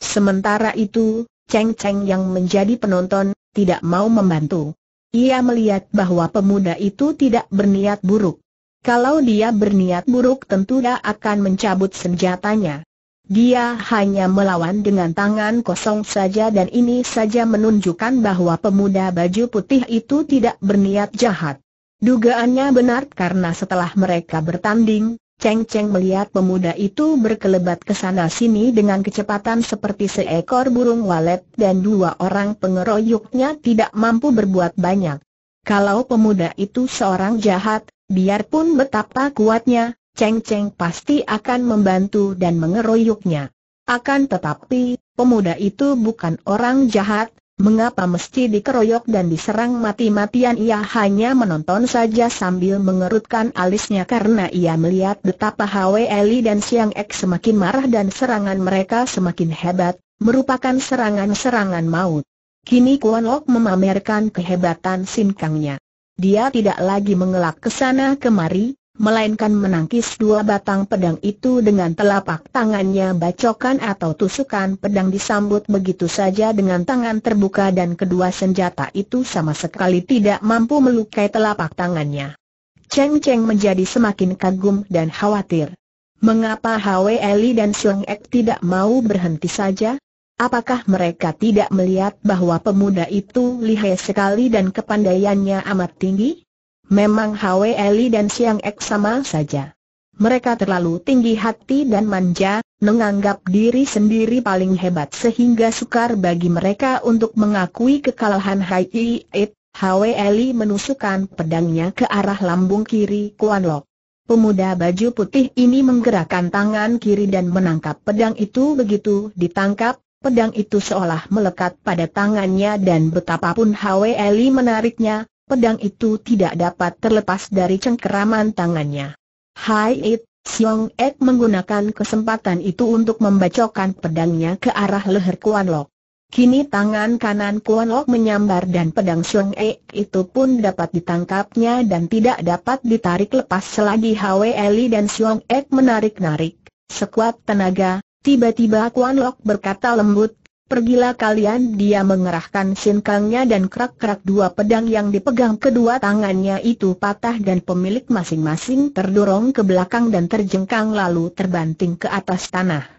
Sementara itu, Cheng Cheng yang menjadi penonton, tidak mau membantu. Ia melihat bahwa pemuda itu tidak berniat buruk. Kalau dia berniat buruk tentu dia akan mencabut senjatanya. Dia hanya melawan dengan tangan kosong saja dan ini saja menunjukkan bahwa pemuda baju putih itu tidak berniat jahat. Dugaannya benar karena setelah mereka bertanding, Ceng-ceng melihat pemuda itu berkelebat ke sana sini dengan kecepatan seperti seekor burung walet dan dua orang pengeroyoknya tidak mampu berbuat banyak. Kalau pemuda itu seorang jahat, biarpun betapa kuatnya, Ceng-ceng pasti akan membantu dan mengeroyoknya. Akan tetapi, pemuda itu bukan orang jahat, Mengapa mesti dikeroyok dan diserang mati-matian ia hanya menonton saja sambil mengerutkan alisnya karena ia melihat betapa Hwe Eli dan Siang Ek semakin marah dan serangan mereka semakin hebat, merupakan serangan-serangan maut. Kini Kuan Lok memamerkan kehebatan sinkangnya. Dia tidak lagi mengelak ke sana kemari, melainkan menangkis dua batang pedang itu dengan telapak tangannya bacokan atau tusukan pedang disambut begitu saja dengan tangan terbuka dan kedua senjata itu sama sekali tidak mampu melukai telapak tangannya. Cheng Cheng menjadi semakin kagum dan khawatir. Mengapa Hwe Eli dan Siang Ek tidak mau berhenti saja? Apakah mereka tidak melihat bahwa pemuda itu lihai sekali dan kepandaiannya amat tinggi? Memang Hwe Eli dan Siang Ek sama saja. Mereka terlalu tinggi hati dan manja, menganggap diri sendiri paling hebat sehingga sukar bagi mereka untuk mengakui kekalahan Hai It. Hwe Eli menusukkan pedangnya ke arah lambung kiri Kuan Lok. Pemuda baju putih ini menggerakkan tangan kiri dan menangkap pedang itu begitu ditangkap, pedang itu seolah melekat pada tangannya dan betapapun Hwe Eli menariknya, pedang itu tidak dapat terlepas dari cengkeraman tangannya. Hai It, Siong Ek menggunakan kesempatan itu untuk membacokan pedangnya ke arah leher Kuan Lok. Kini tangan kanan Kuan Lok menyambar dan pedang Siong Ek itu pun dapat ditangkapnya dan tidak dapat ditarik lepas selagi Hwe Eli dan Siong Ek menarik-narik. Sekuat tenaga, tiba-tiba Kuan Lok berkata lembut, pergilah kalian Dia mengerahkan sinkangnya dan kerak-kerak dua pedang yang dipegang kedua tangannya itu patah dan pemilik masing-masing terdorong ke belakang dan terjengkang lalu terbanting ke atas tanah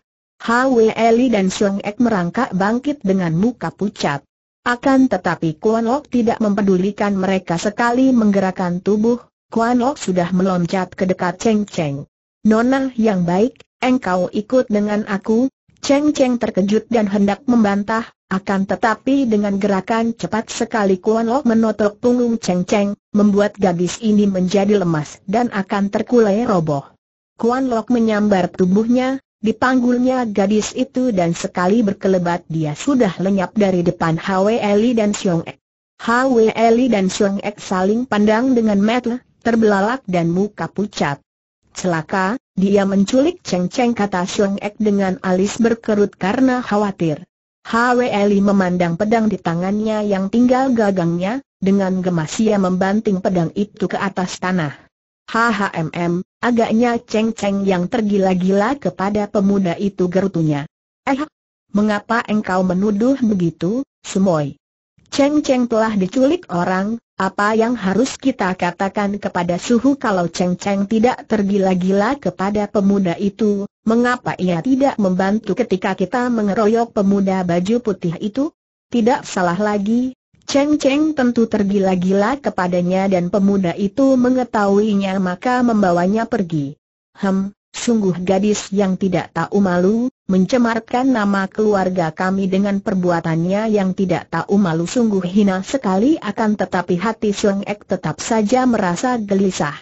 Hwe Eli dan Sung Ek merangkak bangkit dengan muka pucat akan tetapi Kuan Lok tidak mempedulikan mereka sekali menggerakkan tubuh, Kuan Lok sudah meloncat ke dekat Cheng Cheng. Nona yang baik, engkau ikut dengan aku, Cheng Cheng terkejut dan hendak membantah, akan tetapi dengan gerakan cepat sekali Kuan Lok menotok punggung Cheng Cheng, membuat gadis ini menjadi lemas dan akan terkulai roboh. Kuan Lok menyambar tubuhnya, dipanggulnya gadis itu dan sekali berkelebat dia sudah lenyap dari depan Hwe Eli dan Xiong Ek. Hwe Eli dan Siong Ek saling pandang dengan mata terbelalak dan muka pucat celaka, dia menculik Cheng Cheng kata Xiong Ek dengan alis berkerut karena khawatir. Hwe Li memandang pedang di tangannya yang tinggal gagangnya, dengan gemas ia membanting pedang itu ke atas tanah. HHMM, agaknya Cheng Cheng yang tergila-gila kepada pemuda itu gerutunya. Eh, mengapa engkau menuduh begitu, Sumoy? Cheng Cheng telah diculik orang, apa yang harus kita katakan kepada suhu kalau Cheng Cheng tidak tergila-gila kepada pemuda itu, mengapa ia tidak membantu ketika kita mengeroyok pemuda baju putih itu? Tidak salah lagi, Cheng Cheng tentu tergila-gila kepadanya dan pemuda itu mengetahuinya maka membawanya pergi. Hem, Sungguh gadis yang tidak tahu malu, mencemarkan nama keluarga kami dengan perbuatannya yang tidak tahu malu sungguh hina sekali akan tetapi hati Sung Ek tetap saja merasa gelisah.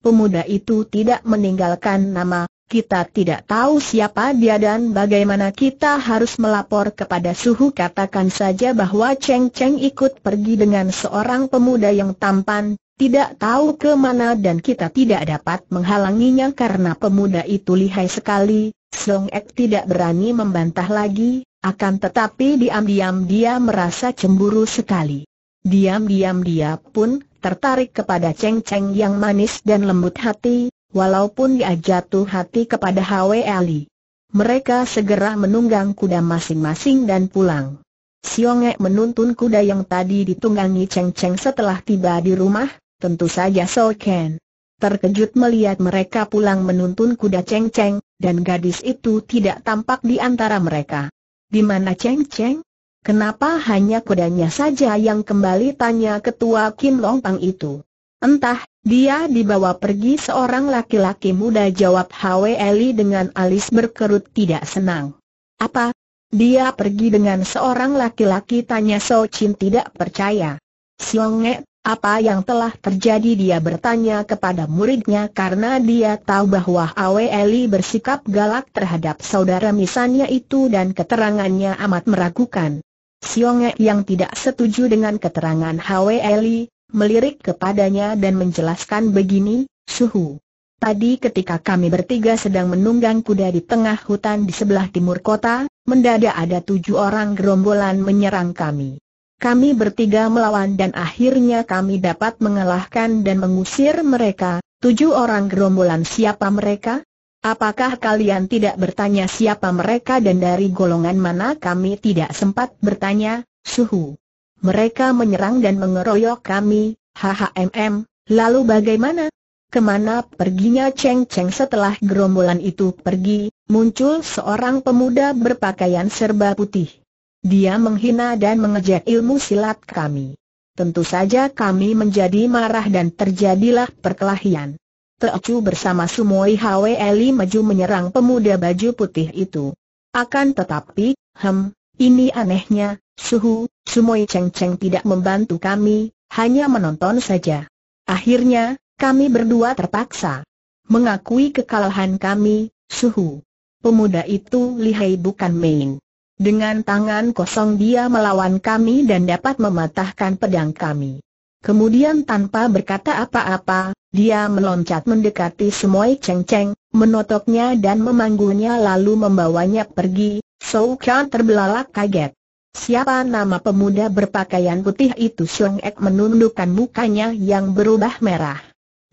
Pemuda itu tidak meninggalkan nama, kita tidak tahu siapa dia dan bagaimana kita harus melapor kepada suhu katakan saja bahwa Cheng Cheng ikut pergi dengan seorang pemuda yang tampan, tidak tahu ke mana dan kita tidak dapat menghalanginya karena pemuda itu lihai sekali, Song Ek tidak berani membantah lagi, akan tetapi diam-diam dia merasa cemburu sekali. Diam-diam dia pun tertarik kepada Cheng Cheng yang manis dan lembut hati, walaupun dia jatuh hati kepada Hwe Ali. Mereka segera menunggang kuda masing-masing dan pulang. Ek menuntun kuda yang tadi ditunggangi Cheng Cheng setelah tiba di rumah, tentu saja Sol Ken. Terkejut melihat mereka pulang menuntun kuda Cheng Cheng, dan gadis itu tidak tampak di antara mereka. Di mana Cheng Cheng? Kenapa hanya kudanya saja yang kembali tanya ketua Kim Long Pang itu? Entah, dia dibawa pergi seorang laki-laki muda jawab Hwe Eli dengan alis berkerut tidak senang. Apa? Dia pergi dengan seorang laki-laki tanya So Chin tidak percaya. Sionge apa yang telah terjadi dia bertanya kepada muridnya karena dia tahu bahwa Awe Eli bersikap galak terhadap saudara misalnya itu dan keterangannya amat meragukan. Sionge yang tidak setuju dengan keterangan Awe Eli, melirik kepadanya dan menjelaskan begini, Suhu. Tadi ketika kami bertiga sedang menunggang kuda di tengah hutan di sebelah timur kota, mendadak ada tujuh orang gerombolan menyerang kami. Kami bertiga melawan dan akhirnya kami dapat mengalahkan dan mengusir mereka, tujuh orang gerombolan siapa mereka? Apakah kalian tidak bertanya siapa mereka dan dari golongan mana kami tidak sempat bertanya, suhu? Mereka menyerang dan mengeroyok kami, HHMM, lalu bagaimana? Kemana perginya Cheng Cheng setelah gerombolan itu pergi, muncul seorang pemuda berpakaian serba putih. Dia menghina dan mengejek ilmu silat kami. Tentu saja kami menjadi marah dan terjadilah perkelahian. Teocu bersama Sumoi Hwe Eli maju menyerang pemuda baju putih itu. Akan tetapi, hem, ini anehnya, Suhu, Sumoi Cheng Cheng tidak membantu kami, hanya menonton saja. Akhirnya, kami berdua terpaksa mengakui kekalahan kami, Suhu. Pemuda itu lihai bukan main. Dengan tangan kosong dia melawan kami dan dapat mematahkan pedang kami. Kemudian tanpa berkata apa-apa, dia meloncat mendekati semua cengceng, ceng menotoknya dan memanggulnya lalu membawanya pergi, Sou Kian terbelalak kaget. Siapa nama pemuda berpakaian putih itu Xiong Ek menundukkan mukanya yang berubah merah.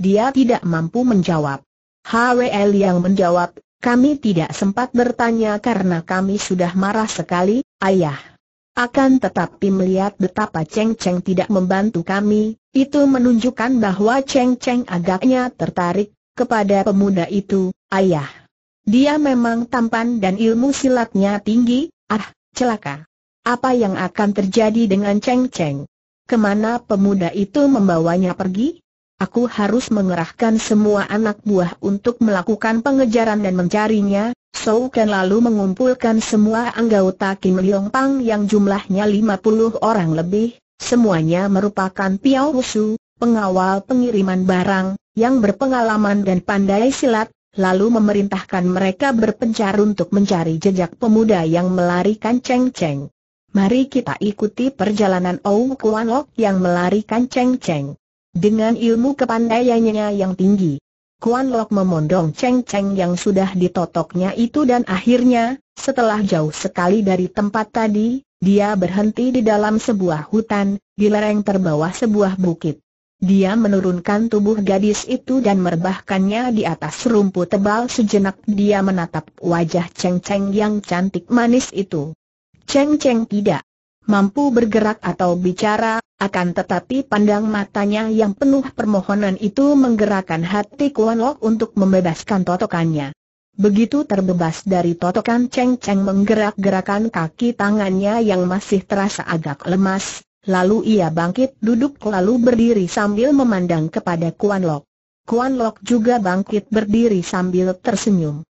Dia tidak mampu menjawab. HWL yang menjawab, kami tidak sempat bertanya karena kami sudah marah sekali, ayah. Akan tetapi melihat betapa Cheng Cheng tidak membantu kami, itu menunjukkan bahwa Cheng Cheng agaknya tertarik kepada pemuda itu, ayah. Dia memang tampan dan ilmu silatnya tinggi, ah, celaka. Apa yang akan terjadi dengan Cheng Cheng? Kemana pemuda itu membawanya pergi? Aku harus mengerahkan semua anak buah untuk melakukan pengejaran dan mencarinya, Sou Ken lalu mengumpulkan semua anggota Kim Leong Pang yang jumlahnya 50 orang lebih, semuanya merupakan Piao Wusu, pengawal pengiriman barang, yang berpengalaman dan pandai silat, lalu memerintahkan mereka berpencar untuk mencari jejak pemuda yang melarikan Cheng Cheng. Mari kita ikuti perjalanan Ou Kuan Lok yang melarikan Cheng Cheng. Dengan ilmu kepandaiannya yang tinggi, Kuan Lok memondong Cheng Cheng yang sudah ditotoknya itu dan akhirnya, setelah jauh sekali dari tempat tadi, dia berhenti di dalam sebuah hutan, di lereng terbawah sebuah bukit. Dia menurunkan tubuh gadis itu dan merbahkannya di atas rumput tebal sejenak dia menatap wajah Cheng Cheng yang cantik manis itu. Cheng Cheng tidak mampu bergerak atau bicara, akan tetapi pandang matanya yang penuh permohonan itu menggerakkan hati Kuan Lok untuk membebaskan totokannya. Begitu terbebas dari totokan Cheng Cheng menggerak-gerakan kaki tangannya yang masih terasa agak lemas, lalu ia bangkit duduk lalu berdiri sambil memandang kepada Kuan Lok. Kuan Lok juga bangkit berdiri sambil tersenyum.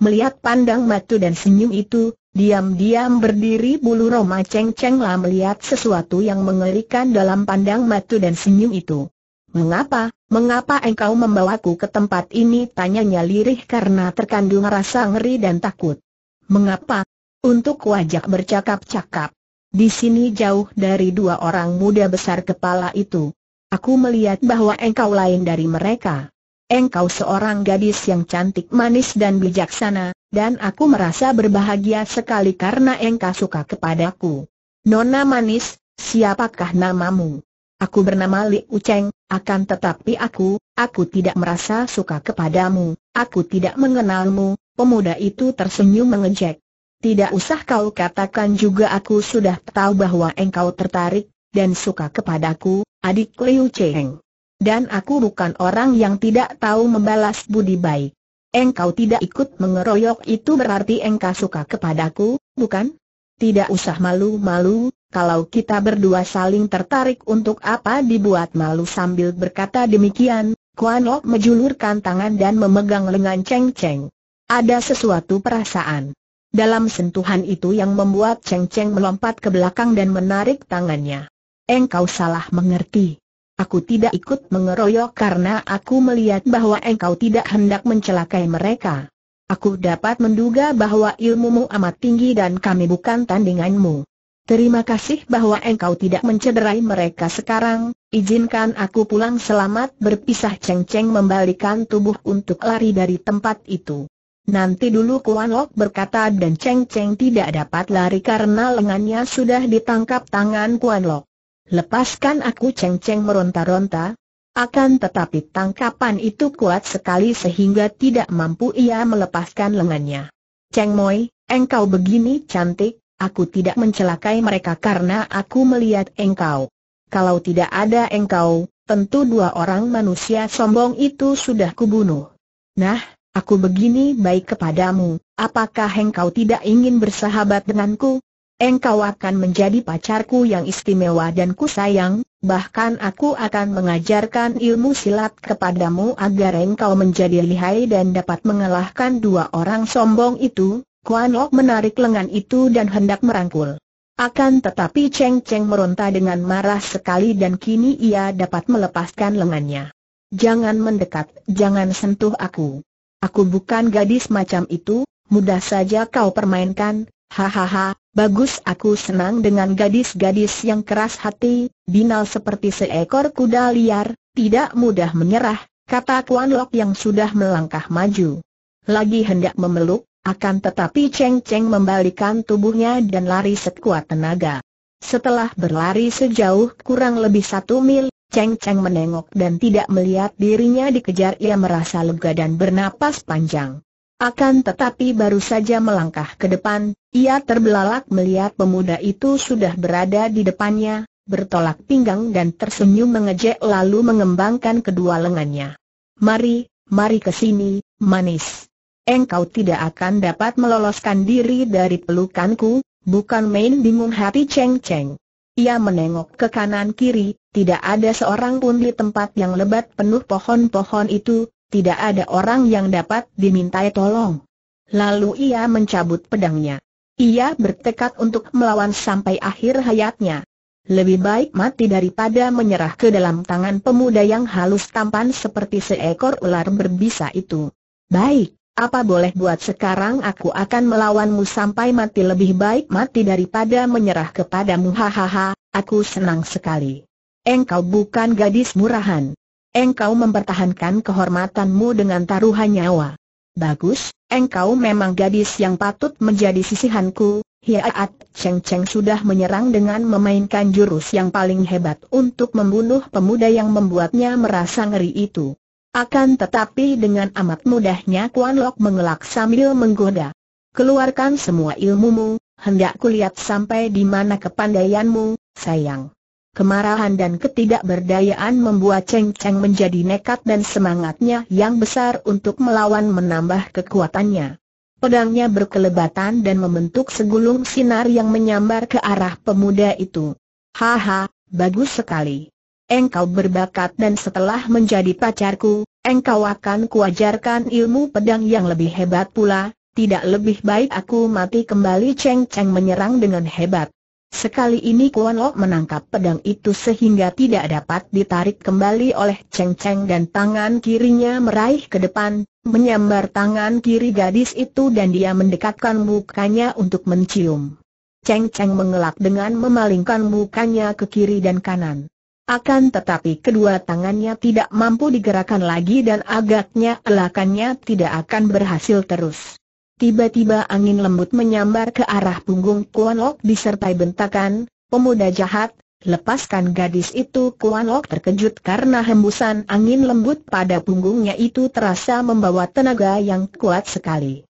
Melihat pandang matu dan senyum itu, Diam-diam berdiri bulu Roma Cheng Cheng lah melihat sesuatu yang mengerikan dalam pandang matu dan senyum itu. Mengapa, mengapa engkau membawaku ke tempat ini? Tanyanya lirih karena terkandung rasa ngeri dan takut. Mengapa? Untuk wajah bercakap-cakap. Di sini jauh dari dua orang muda besar kepala itu. Aku melihat bahwa engkau lain dari mereka. Engkau seorang gadis yang cantik manis dan bijaksana, dan aku merasa berbahagia sekali karena engkau suka kepadaku. Nona manis, siapakah namamu? Aku bernama Li Uceng, akan tetapi aku, aku tidak merasa suka kepadamu, aku tidak mengenalmu, pemuda itu tersenyum mengejek. Tidak usah kau katakan juga aku sudah tahu bahwa engkau tertarik, dan suka kepadaku, adik Liu Cheng. Dan aku bukan orang yang tidak tahu membalas budi baik. Engkau tidak ikut mengeroyok itu berarti engkau suka kepadaku, bukan? Tidak usah malu-malu, kalau kita berdua saling tertarik untuk apa dibuat malu sambil berkata demikian, Kuan Lok menjulurkan tangan dan memegang lengan Cheng Cheng. Ada sesuatu perasaan. Dalam sentuhan itu yang membuat Cheng Cheng melompat ke belakang dan menarik tangannya. Engkau salah mengerti. Aku tidak ikut mengeroyok karena aku melihat bahwa engkau tidak hendak mencelakai mereka. Aku dapat menduga bahwa ilmumu amat tinggi dan kami bukan tandinganmu. Terima kasih bahwa engkau tidak mencederai mereka sekarang, izinkan aku pulang selamat berpisah ceng-ceng membalikan tubuh untuk lari dari tempat itu. Nanti dulu Kuan Lok berkata dan Cheng Cheng tidak dapat lari karena lengannya sudah ditangkap tangan Kuan Lok. Lepaskan aku ceng-ceng meronta-ronta, akan tetapi tangkapan itu kuat sekali sehingga tidak mampu ia melepaskan lengannya. Ceng Moi, engkau begini cantik, aku tidak mencelakai mereka karena aku melihat engkau. Kalau tidak ada engkau, tentu dua orang manusia sombong itu sudah kubunuh. Nah, aku begini baik kepadamu, apakah engkau tidak ingin bersahabat denganku? engkau akan menjadi pacarku yang istimewa dan ku sayang, bahkan aku akan mengajarkan ilmu silat kepadamu agar engkau menjadi lihai dan dapat mengalahkan dua orang sombong itu. Kuan Lok menarik lengan itu dan hendak merangkul. Akan tetapi Cheng Cheng meronta dengan marah sekali dan kini ia dapat melepaskan lengannya. Jangan mendekat, jangan sentuh aku. Aku bukan gadis macam itu, mudah saja kau permainkan, Hahaha, bagus aku senang dengan gadis-gadis yang keras hati, binal seperti seekor kuda liar, tidak mudah menyerah, kata Kuan Lok yang sudah melangkah maju. Lagi hendak memeluk, akan tetapi Cheng Cheng membalikan tubuhnya dan lari sekuat tenaga. Setelah berlari sejauh kurang lebih satu mil, Cheng Cheng menengok dan tidak melihat dirinya dikejar ia merasa lega dan bernapas panjang. Akan tetapi baru saja melangkah ke depan, ia terbelalak melihat pemuda itu sudah berada di depannya, bertolak pinggang dan tersenyum mengejek lalu mengembangkan kedua lengannya. Mari, mari ke sini, manis. Engkau tidak akan dapat meloloskan diri dari pelukanku, bukan main bingung hati Cheng Cheng. Ia menengok ke kanan kiri, tidak ada seorang pun di tempat yang lebat penuh pohon-pohon itu, tidak ada orang yang dapat dimintai tolong. Lalu ia mencabut pedangnya. Ia bertekad untuk melawan sampai akhir hayatnya. Lebih baik mati daripada menyerah ke dalam tangan pemuda yang halus tampan seperti seekor ular berbisa itu. Baik, apa boleh buat sekarang aku akan melawanmu sampai mati lebih baik mati daripada menyerah kepadamu hahaha, aku senang sekali. Engkau bukan gadis murahan. Engkau mempertahankan kehormatanmu dengan taruhan nyawa. Bagus, engkau memang gadis yang patut menjadi sisihanku. Hiat Cheng Cheng sudah menyerang dengan memainkan jurus yang paling hebat untuk membunuh pemuda yang membuatnya merasa ngeri itu. Akan tetapi dengan amat mudahnya Kuan Lok mengelak sambil menggoda. Keluarkan semua ilmumu, hendak kulihat sampai di mana kepandaianmu, sayang. Kemarahan dan ketidakberdayaan membuat Cheng Cheng menjadi nekat dan semangatnya yang besar untuk melawan menambah kekuatannya. Pedangnya berkelebatan dan membentuk segulung sinar yang menyambar ke arah pemuda itu. Haha, bagus sekali. Engkau berbakat dan setelah menjadi pacarku, engkau akan kuajarkan ilmu pedang yang lebih hebat pula, tidak lebih baik aku mati kembali Cheng Cheng menyerang dengan hebat. Sekali ini Kuan Lok menangkap pedang itu sehingga tidak dapat ditarik kembali oleh Cheng Cheng dan tangan kirinya meraih ke depan, menyambar tangan kiri gadis itu dan dia mendekatkan mukanya untuk mencium. Cheng Cheng mengelak dengan memalingkan mukanya ke kiri dan kanan. Akan tetapi kedua tangannya tidak mampu digerakkan lagi dan agaknya elakannya tidak akan berhasil terus. Tiba-tiba angin lembut menyambar ke arah punggung Kuan Lok disertai bentakan, pemuda jahat, lepaskan gadis itu Kuan Lok terkejut karena hembusan angin lembut pada punggungnya itu terasa membawa tenaga yang kuat sekali.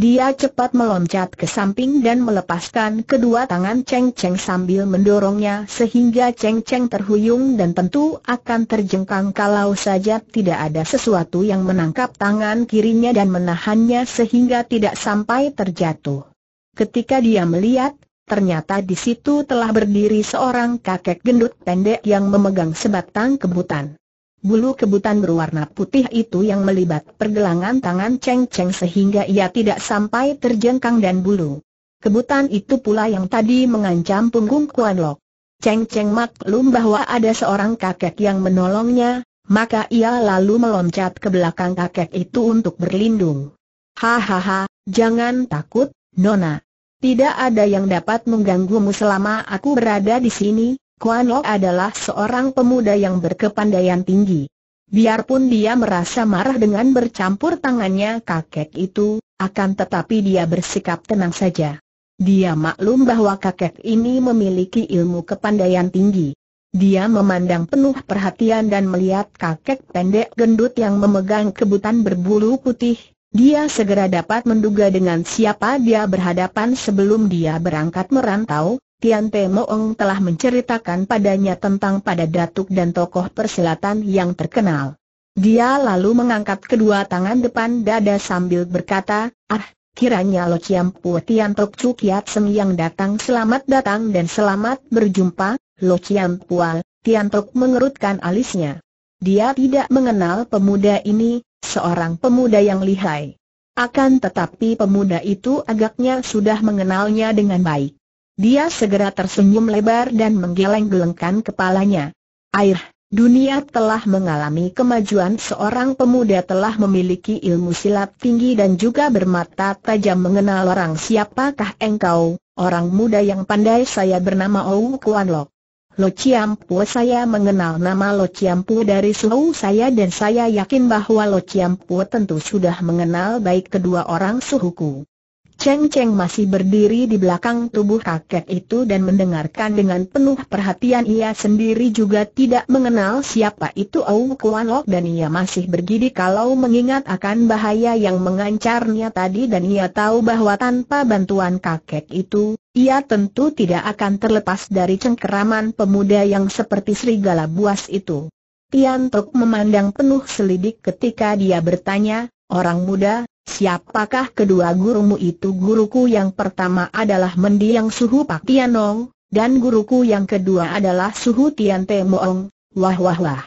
Dia cepat meloncat ke samping dan melepaskan kedua tangan Cheng Cheng sambil mendorongnya sehingga Cheng Cheng terhuyung dan tentu akan terjengkang kalau saja tidak ada sesuatu yang menangkap tangan kirinya dan menahannya sehingga tidak sampai terjatuh. Ketika dia melihat, Ternyata di situ telah berdiri seorang kakek gendut pendek yang memegang sebatang kebutan. Bulu kebutan berwarna putih itu yang melibat pergelangan tangan Cheng Cheng sehingga ia tidak sampai terjengkang dan bulu. Kebutan itu pula yang tadi mengancam punggung Kuan Lok. Cheng Cheng maklum bahwa ada seorang kakek yang menolongnya, maka ia lalu meloncat ke belakang kakek itu untuk berlindung. Hahaha, jangan takut, Nona. Tidak ada yang dapat mengganggumu selama aku berada di sini, Kuan Lok adalah seorang pemuda yang berkepandaian tinggi. Biarpun dia merasa marah dengan bercampur tangannya kakek itu, akan tetapi dia bersikap tenang saja. Dia maklum bahwa kakek ini memiliki ilmu kepandaian tinggi. Dia memandang penuh perhatian dan melihat kakek pendek gendut yang memegang kebutan berbulu putih. Dia segera dapat menduga dengan siapa dia berhadapan sebelum dia berangkat merantau, Tian Pe Moong telah menceritakan padanya tentang pada datuk dan tokoh persilatan yang terkenal. Dia lalu mengangkat kedua tangan depan dada sambil berkata, Ah, kiranya Lo Chiam Pu Tian Tok Chu Kiat Seng yang datang selamat datang dan selamat berjumpa, Lo Chiam Pual, Tian Tok mengerutkan alisnya. Dia tidak mengenal pemuda ini, seorang pemuda yang lihai. Akan tetapi pemuda itu agaknya sudah mengenalnya dengan baik. Dia segera tersenyum lebar dan menggeleng-gelengkan kepalanya. Air, dunia telah mengalami kemajuan seorang pemuda telah memiliki ilmu silat tinggi dan juga bermata tajam mengenal orang siapakah engkau, orang muda yang pandai saya bernama Ou Kuan Lok. Lo saya mengenal nama Lo Ciampu dari suhu saya dan saya yakin bahwa Lo Ciampu tentu sudah mengenal baik kedua orang suhuku. Cheng Cheng masih berdiri di belakang tubuh kakek itu dan mendengarkan dengan penuh perhatian ia sendiri juga tidak mengenal siapa itu Au Kuan Lok dan ia masih bergidi kalau mengingat akan bahaya yang mengancarnya tadi dan ia tahu bahwa tanpa bantuan kakek itu, ia tentu tidak akan terlepas dari cengkeraman pemuda yang seperti serigala buas itu. Tian Tok memandang penuh selidik ketika dia bertanya, Orang muda, Siapakah kedua gurumu itu? Guruku yang pertama adalah mendiang Suhu Pak Tianong, dan guruku yang kedua adalah Suhu Tian Te Moong. Wah wah wah.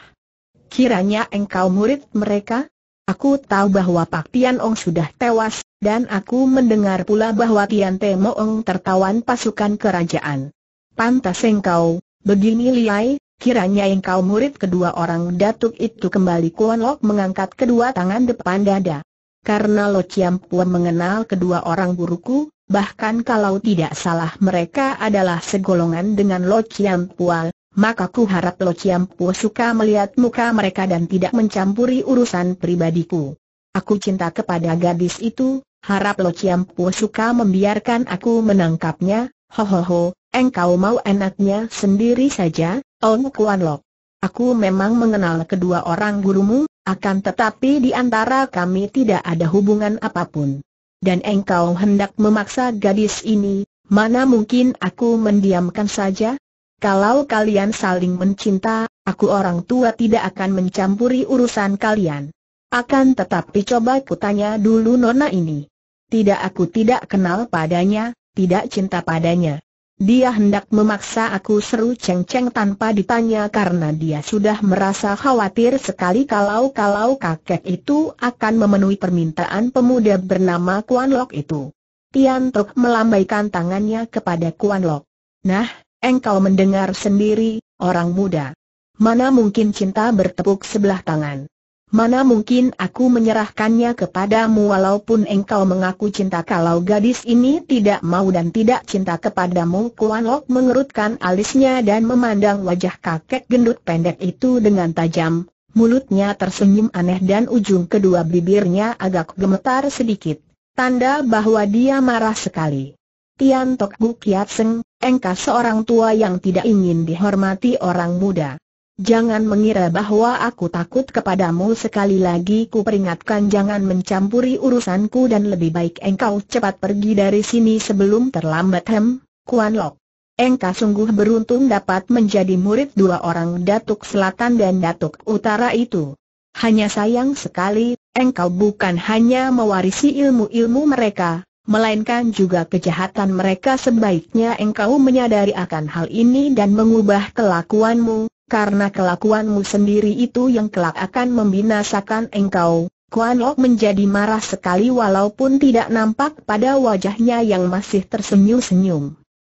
Kiranya engkau murid mereka? Aku tahu bahwa Pak Tian sudah tewas, dan aku mendengar pula bahwa Tian Te Moong tertawan pasukan kerajaan. Pantas engkau, begini liai, kiranya engkau murid kedua orang datuk itu kembali Kuan Lok mengangkat kedua tangan depan dada karena Lo Pua mengenal kedua orang guruku, bahkan kalau tidak salah mereka adalah segolongan dengan Lo Pua, maka ku harap Lo Pua suka melihat muka mereka dan tidak mencampuri urusan pribadiku. Aku cinta kepada gadis itu, harap Lo Pua suka membiarkan aku menangkapnya, Ho ho ho, engkau mau enaknya sendiri saja, Ong Kuan Lok. Aku memang mengenal kedua orang gurumu, akan tetapi di antara kami tidak ada hubungan apapun. Dan engkau hendak memaksa gadis ini, mana mungkin aku mendiamkan saja? Kalau kalian saling mencinta, aku orang tua tidak akan mencampuri urusan kalian. Akan tetapi coba kutanya dulu nona ini. Tidak aku tidak kenal padanya, tidak cinta padanya. Dia hendak memaksa aku seru ceng-ceng tanpa ditanya karena dia sudah merasa khawatir sekali kalau-kalau kakek itu akan memenuhi permintaan pemuda bernama Kuan Lok itu. Tian Tok melambaikan tangannya kepada Kuan Lok. Nah, engkau mendengar sendiri, orang muda. Mana mungkin cinta bertepuk sebelah tangan. Mana mungkin aku menyerahkannya kepadamu walaupun engkau mengaku cinta kalau gadis ini tidak mau dan tidak cinta kepadamu Kuan Lok mengerutkan alisnya dan memandang wajah kakek gendut pendek itu dengan tajam Mulutnya tersenyum aneh dan ujung kedua bibirnya agak gemetar sedikit Tanda bahwa dia marah sekali Tian Tok Gu Kiat Seng, engkau seorang tua yang tidak ingin dihormati orang muda Jangan mengira bahwa aku takut kepadamu sekali lagi ku peringatkan jangan mencampuri urusanku dan lebih baik engkau cepat pergi dari sini sebelum terlambat hem, Kuan Lok. Engkau sungguh beruntung dapat menjadi murid dua orang Datuk Selatan dan Datuk Utara itu. Hanya sayang sekali, engkau bukan hanya mewarisi ilmu-ilmu mereka, melainkan juga kejahatan mereka sebaiknya engkau menyadari akan hal ini dan mengubah kelakuanmu, karena kelakuanmu sendiri itu yang kelak akan membinasakan engkau. Kuan Lok menjadi marah sekali walaupun tidak nampak pada wajahnya yang masih tersenyum-senyum.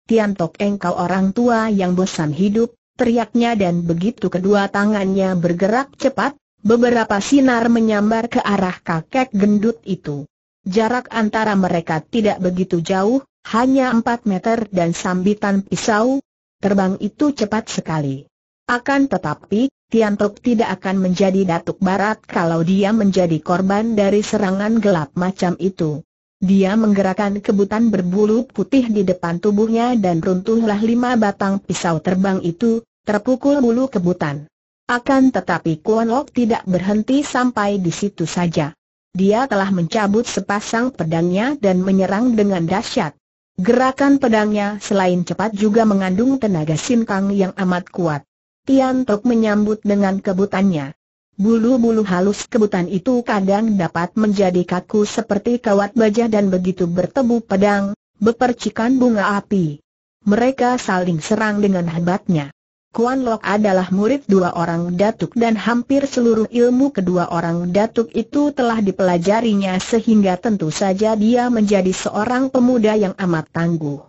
Tian Tiantok engkau orang tua yang bosan hidup, teriaknya dan begitu kedua tangannya bergerak cepat, beberapa sinar menyambar ke arah kakek gendut itu. Jarak antara mereka tidak begitu jauh, hanya empat meter dan sambitan pisau, terbang itu cepat sekali. Akan tetapi, Tiantok tidak akan menjadi datuk barat kalau dia menjadi korban dari serangan gelap macam itu. Dia menggerakkan kebutan berbulu putih di depan tubuhnya dan runtuhlah lima batang pisau terbang itu, terpukul bulu kebutan. Akan tetapi Kuan Lok tidak berhenti sampai di situ saja. Dia telah mencabut sepasang pedangnya dan menyerang dengan dahsyat. Gerakan pedangnya selain cepat juga mengandung tenaga sinkang yang amat kuat. Tian Tok menyambut dengan kebutannya. Bulu-bulu halus kebutan itu kadang dapat menjadi kaku seperti kawat baja dan begitu bertemu pedang, bepercikan bunga api. Mereka saling serang dengan hebatnya. Kuan Lok adalah murid dua orang datuk dan hampir seluruh ilmu kedua orang datuk itu telah dipelajarinya sehingga tentu saja dia menjadi seorang pemuda yang amat tangguh.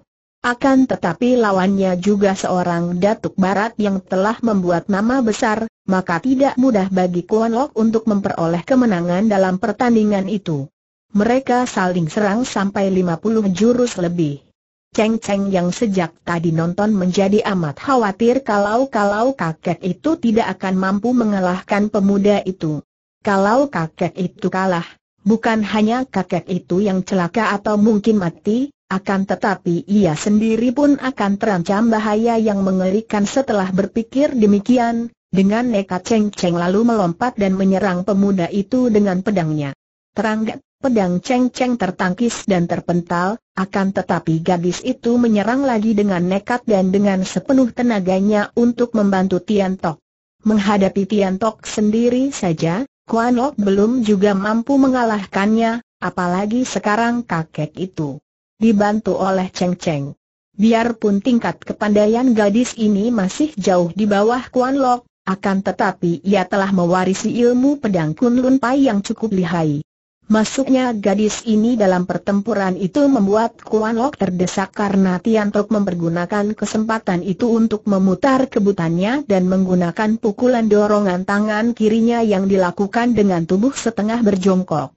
Akan tetapi lawannya juga seorang Datuk Barat yang telah membuat nama besar, maka tidak mudah bagi Kuan Lok untuk memperoleh kemenangan dalam pertandingan itu. Mereka saling serang sampai 50 jurus lebih. Cheng Cheng yang sejak tadi nonton menjadi amat khawatir kalau-kalau kakek itu tidak akan mampu mengalahkan pemuda itu. Kalau kakek itu kalah, bukan hanya kakek itu yang celaka atau mungkin mati, akan tetapi ia sendiri pun akan terancam bahaya yang mengerikan setelah berpikir demikian, dengan nekat Cheng Cheng lalu melompat dan menyerang pemuda itu dengan pedangnya. Teranggat, pedang Cheng Cheng tertangkis dan terpental, akan tetapi gadis itu menyerang lagi dengan nekat dan dengan sepenuh tenaganya untuk membantu Tian Tok. Menghadapi Tian Tok sendiri saja, Kuan Lok belum juga mampu mengalahkannya, apalagi sekarang kakek itu dibantu oleh Cheng Cheng. Biarpun tingkat kepandaian gadis ini masih jauh di bawah Kuan Lok, akan tetapi ia telah mewarisi ilmu pedang Kunlun Pai yang cukup lihai. Masuknya gadis ini dalam pertempuran itu membuat Kuan Lok terdesak karena Tian Tok mempergunakan kesempatan itu untuk memutar kebutannya dan menggunakan pukulan dorongan tangan kirinya yang dilakukan dengan tubuh setengah berjongkok.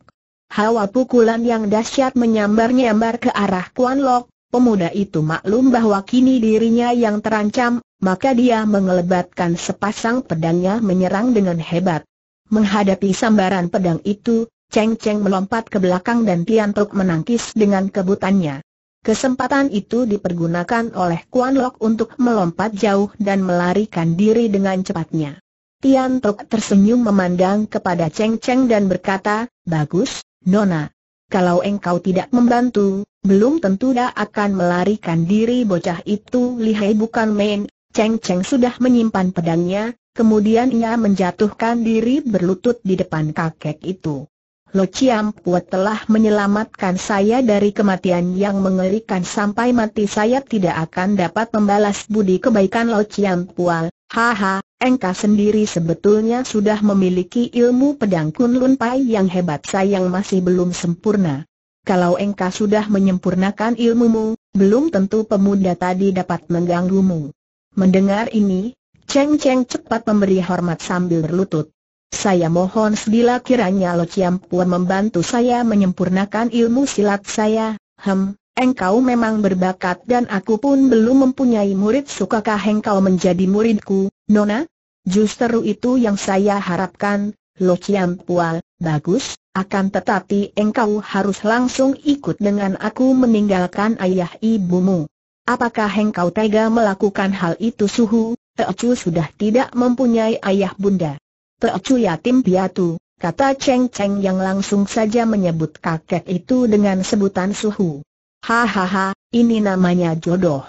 Hawa pukulan yang dahsyat menyambar-nyambar ke arah Kuan Lok, pemuda itu maklum bahwa kini dirinya yang terancam, maka dia mengelebatkan sepasang pedangnya menyerang dengan hebat. Menghadapi sambaran pedang itu, Cheng Cheng melompat ke belakang dan Tian Tuk menangkis dengan kebutannya. Kesempatan itu dipergunakan oleh Kuan Lok untuk melompat jauh dan melarikan diri dengan cepatnya. Tian Tuk tersenyum memandang kepada Cheng Cheng dan berkata, Bagus, Nona, kalau engkau tidak membantu, belum tentu dia akan melarikan diri bocah itu lihai bukan main. Cheng Cheng sudah menyimpan pedangnya, kemudian ia menjatuhkan diri berlutut di depan kakek itu. Lo Chiam Puat telah menyelamatkan saya dari kematian yang mengerikan sampai mati saya tidak akan dapat membalas budi kebaikan Lo Chiam Puat. Haha, Engka sendiri sebetulnya sudah memiliki ilmu pedang Kunlun Pai yang hebat sayang masih belum sempurna. Kalau Engka sudah menyempurnakan ilmumu, belum tentu pemuda tadi dapat mengganggumu. Mendengar ini, Cheng Cheng cepat memberi hormat sambil berlutut. Saya mohon sedila kiranya Lo Chiam Puan membantu saya menyempurnakan ilmu silat saya, hem, engkau memang berbakat dan aku pun belum mempunyai murid sukakah engkau menjadi muridku, Nona? Justru itu yang saya harapkan, Lo Chiam Pua, bagus, akan tetapi engkau harus langsung ikut dengan aku meninggalkan ayah ibumu. Apakah engkau tega melakukan hal itu suhu? Teocu sudah tidak mempunyai ayah bunda. Teocu yatim piatu, kata Cheng Cheng yang langsung saja menyebut kakek itu dengan sebutan suhu. Hahaha, ini namanya jodoh.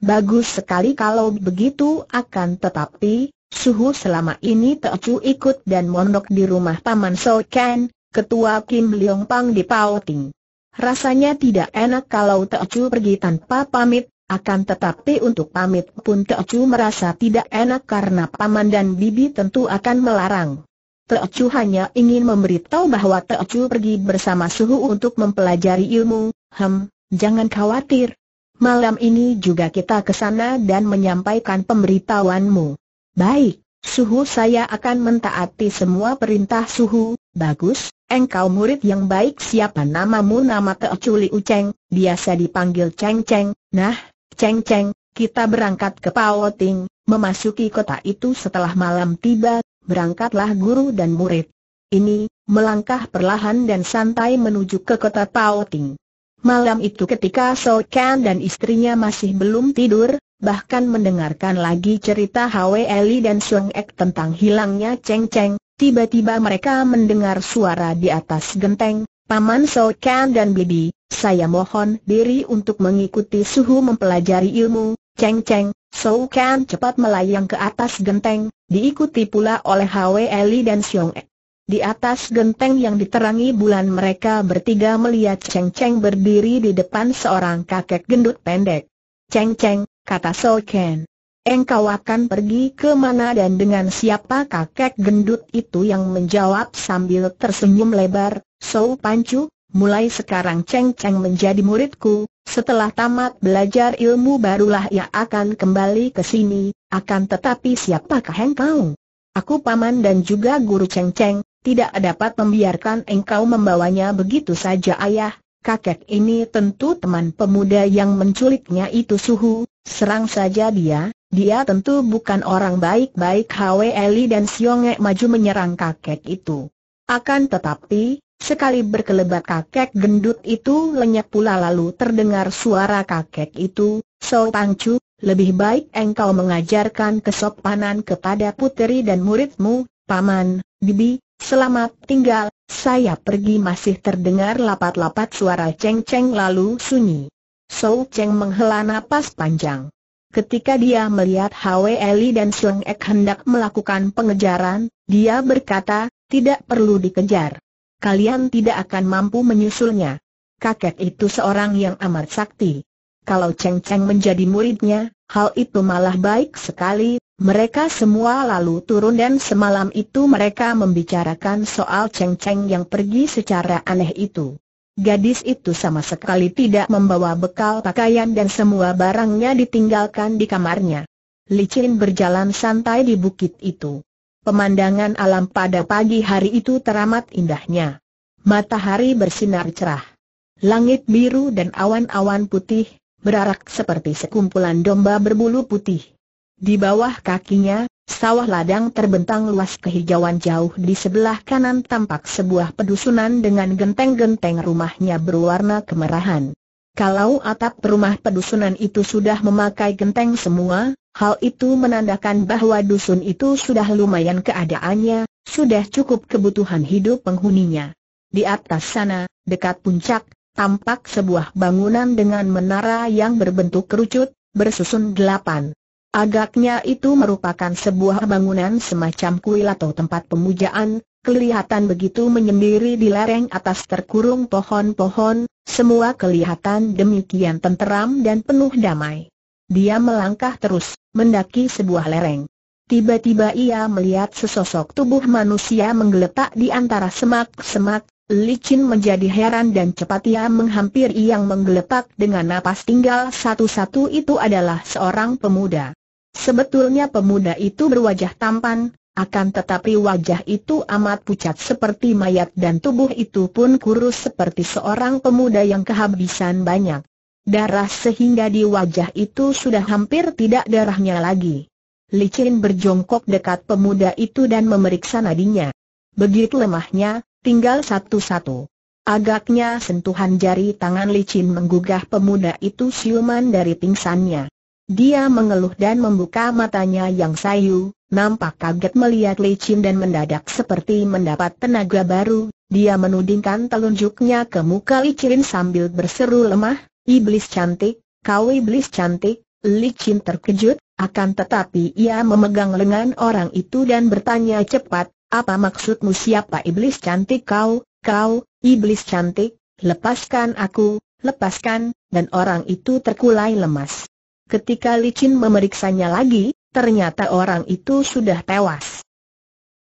Bagus sekali kalau begitu akan tetapi, Suhu selama ini Teocu ikut dan mondok di rumah Paman Ken, ketua Kim Leong Pang di Pauting. Rasanya tidak enak kalau Teocu pergi tanpa pamit, akan tetapi untuk pamit pun Teocu merasa tidak enak karena Paman dan Bibi tentu akan melarang. Teocu hanya ingin memberitahu bahwa Teocu pergi bersama Suhu untuk mempelajari ilmu, hem, jangan khawatir. Malam ini juga kita ke sana dan menyampaikan pemberitahuanmu. Baik, suhu saya akan mentaati semua perintah suhu, bagus, engkau murid yang baik siapa namamu nama Teoculi Uceng, biasa dipanggil Ceng Ceng, nah, Ceng Ceng, kita berangkat ke Paoting, memasuki kota itu setelah malam tiba, berangkatlah guru dan murid. Ini, melangkah perlahan dan santai menuju ke kota Paoting. Malam itu ketika Sokan dan istrinya masih belum tidur, bahkan mendengarkan lagi cerita Hwe Eli dan Sung Ek tentang hilangnya Cheng Cheng, tiba-tiba mereka mendengar suara di atas genteng, Paman So Kan dan Bibi, saya mohon diri untuk mengikuti suhu mempelajari ilmu, Cheng Cheng, So Kan cepat melayang ke atas genteng, diikuti pula oleh Hwe Eli dan Sung Ek. Di atas genteng yang diterangi bulan mereka bertiga melihat Cheng Cheng berdiri di depan seorang kakek gendut pendek. Cheng Cheng, kata So Engkau akan pergi ke mana dan dengan siapa kakek gendut itu yang menjawab sambil tersenyum lebar, So Pancu, mulai sekarang Cheng Cheng menjadi muridku, setelah tamat belajar ilmu barulah ia akan kembali ke sini, akan tetapi siapakah engkau? Aku paman dan juga guru Cheng Cheng, tidak dapat membiarkan engkau membawanya begitu saja ayah, kakek ini tentu teman pemuda yang menculiknya itu suhu, Serang saja dia, dia tentu bukan orang baik-baik Hwe Eli dan Siongek maju menyerang kakek itu. Akan tetapi, sekali berkelebat kakek gendut itu lenyap pula lalu terdengar suara kakek itu, So Chu, lebih baik engkau mengajarkan kesopanan kepada puteri dan muridmu, Paman, Bibi, selamat tinggal, saya pergi masih terdengar lapat-lapat suara ceng-ceng lalu sunyi. Sou Cheng menghela nafas panjang. Ketika dia melihat Hwe Eli dan Seng Ek hendak melakukan pengejaran, dia berkata, tidak perlu dikejar. Kalian tidak akan mampu menyusulnya. Kakek itu seorang yang amat sakti. Kalau Cheng Cheng menjadi muridnya, hal itu malah baik sekali. Mereka semua lalu turun dan semalam itu mereka membicarakan soal Cheng Cheng yang pergi secara aneh itu. Gadis itu sama sekali tidak membawa bekal pakaian dan semua barangnya ditinggalkan di kamarnya. Licin berjalan santai di bukit itu. Pemandangan alam pada pagi hari itu teramat indahnya. Matahari bersinar cerah. Langit biru dan awan-awan putih, berarak seperti sekumpulan domba berbulu putih. Di bawah kakinya, Sawah ladang terbentang luas kehijauan jauh di sebelah kanan tampak sebuah pedusunan dengan genteng-genteng rumahnya berwarna kemerahan. Kalau atap rumah pedusunan itu sudah memakai genteng semua, hal itu menandakan bahwa dusun itu sudah lumayan keadaannya, sudah cukup kebutuhan hidup penghuninya. Di atas sana, dekat puncak, tampak sebuah bangunan dengan menara yang berbentuk kerucut, bersusun delapan. Agaknya itu merupakan sebuah bangunan semacam kuil atau tempat pemujaan, kelihatan begitu menyendiri di lereng atas terkurung pohon-pohon, semua kelihatan demikian tenteram dan penuh damai. Dia melangkah terus, mendaki sebuah lereng. Tiba-tiba ia melihat sesosok tubuh manusia menggeletak di antara semak-semak, licin menjadi heran dan cepat ia menghampiri yang menggeletak dengan napas tinggal satu-satu itu adalah seorang pemuda. Sebetulnya pemuda itu berwajah tampan, akan tetapi wajah itu amat pucat seperti mayat dan tubuh itu pun kurus seperti seorang pemuda yang kehabisan banyak darah sehingga di wajah itu sudah hampir tidak darahnya lagi. Licin berjongkok dekat pemuda itu dan memeriksa nadinya. Begitu lemahnya, tinggal satu-satu. Agaknya sentuhan jari tangan licin menggugah pemuda itu siuman dari pingsannya. Dia mengeluh dan membuka matanya yang sayu, nampak kaget melihat Li licin dan mendadak seperti mendapat tenaga baru, dia menudingkan telunjuknya ke muka Li Chin sambil berseru lemah, iblis cantik, kau iblis cantik, Li licin terkejut, akan tetapi ia memegang lengan orang itu dan bertanya cepat, apa maksudmu siapa iblis cantik kau, kau, iblis cantik, lepaskan aku, lepaskan, dan orang itu terkulai lemas. Ketika Licin memeriksanya lagi, ternyata orang itu sudah tewas.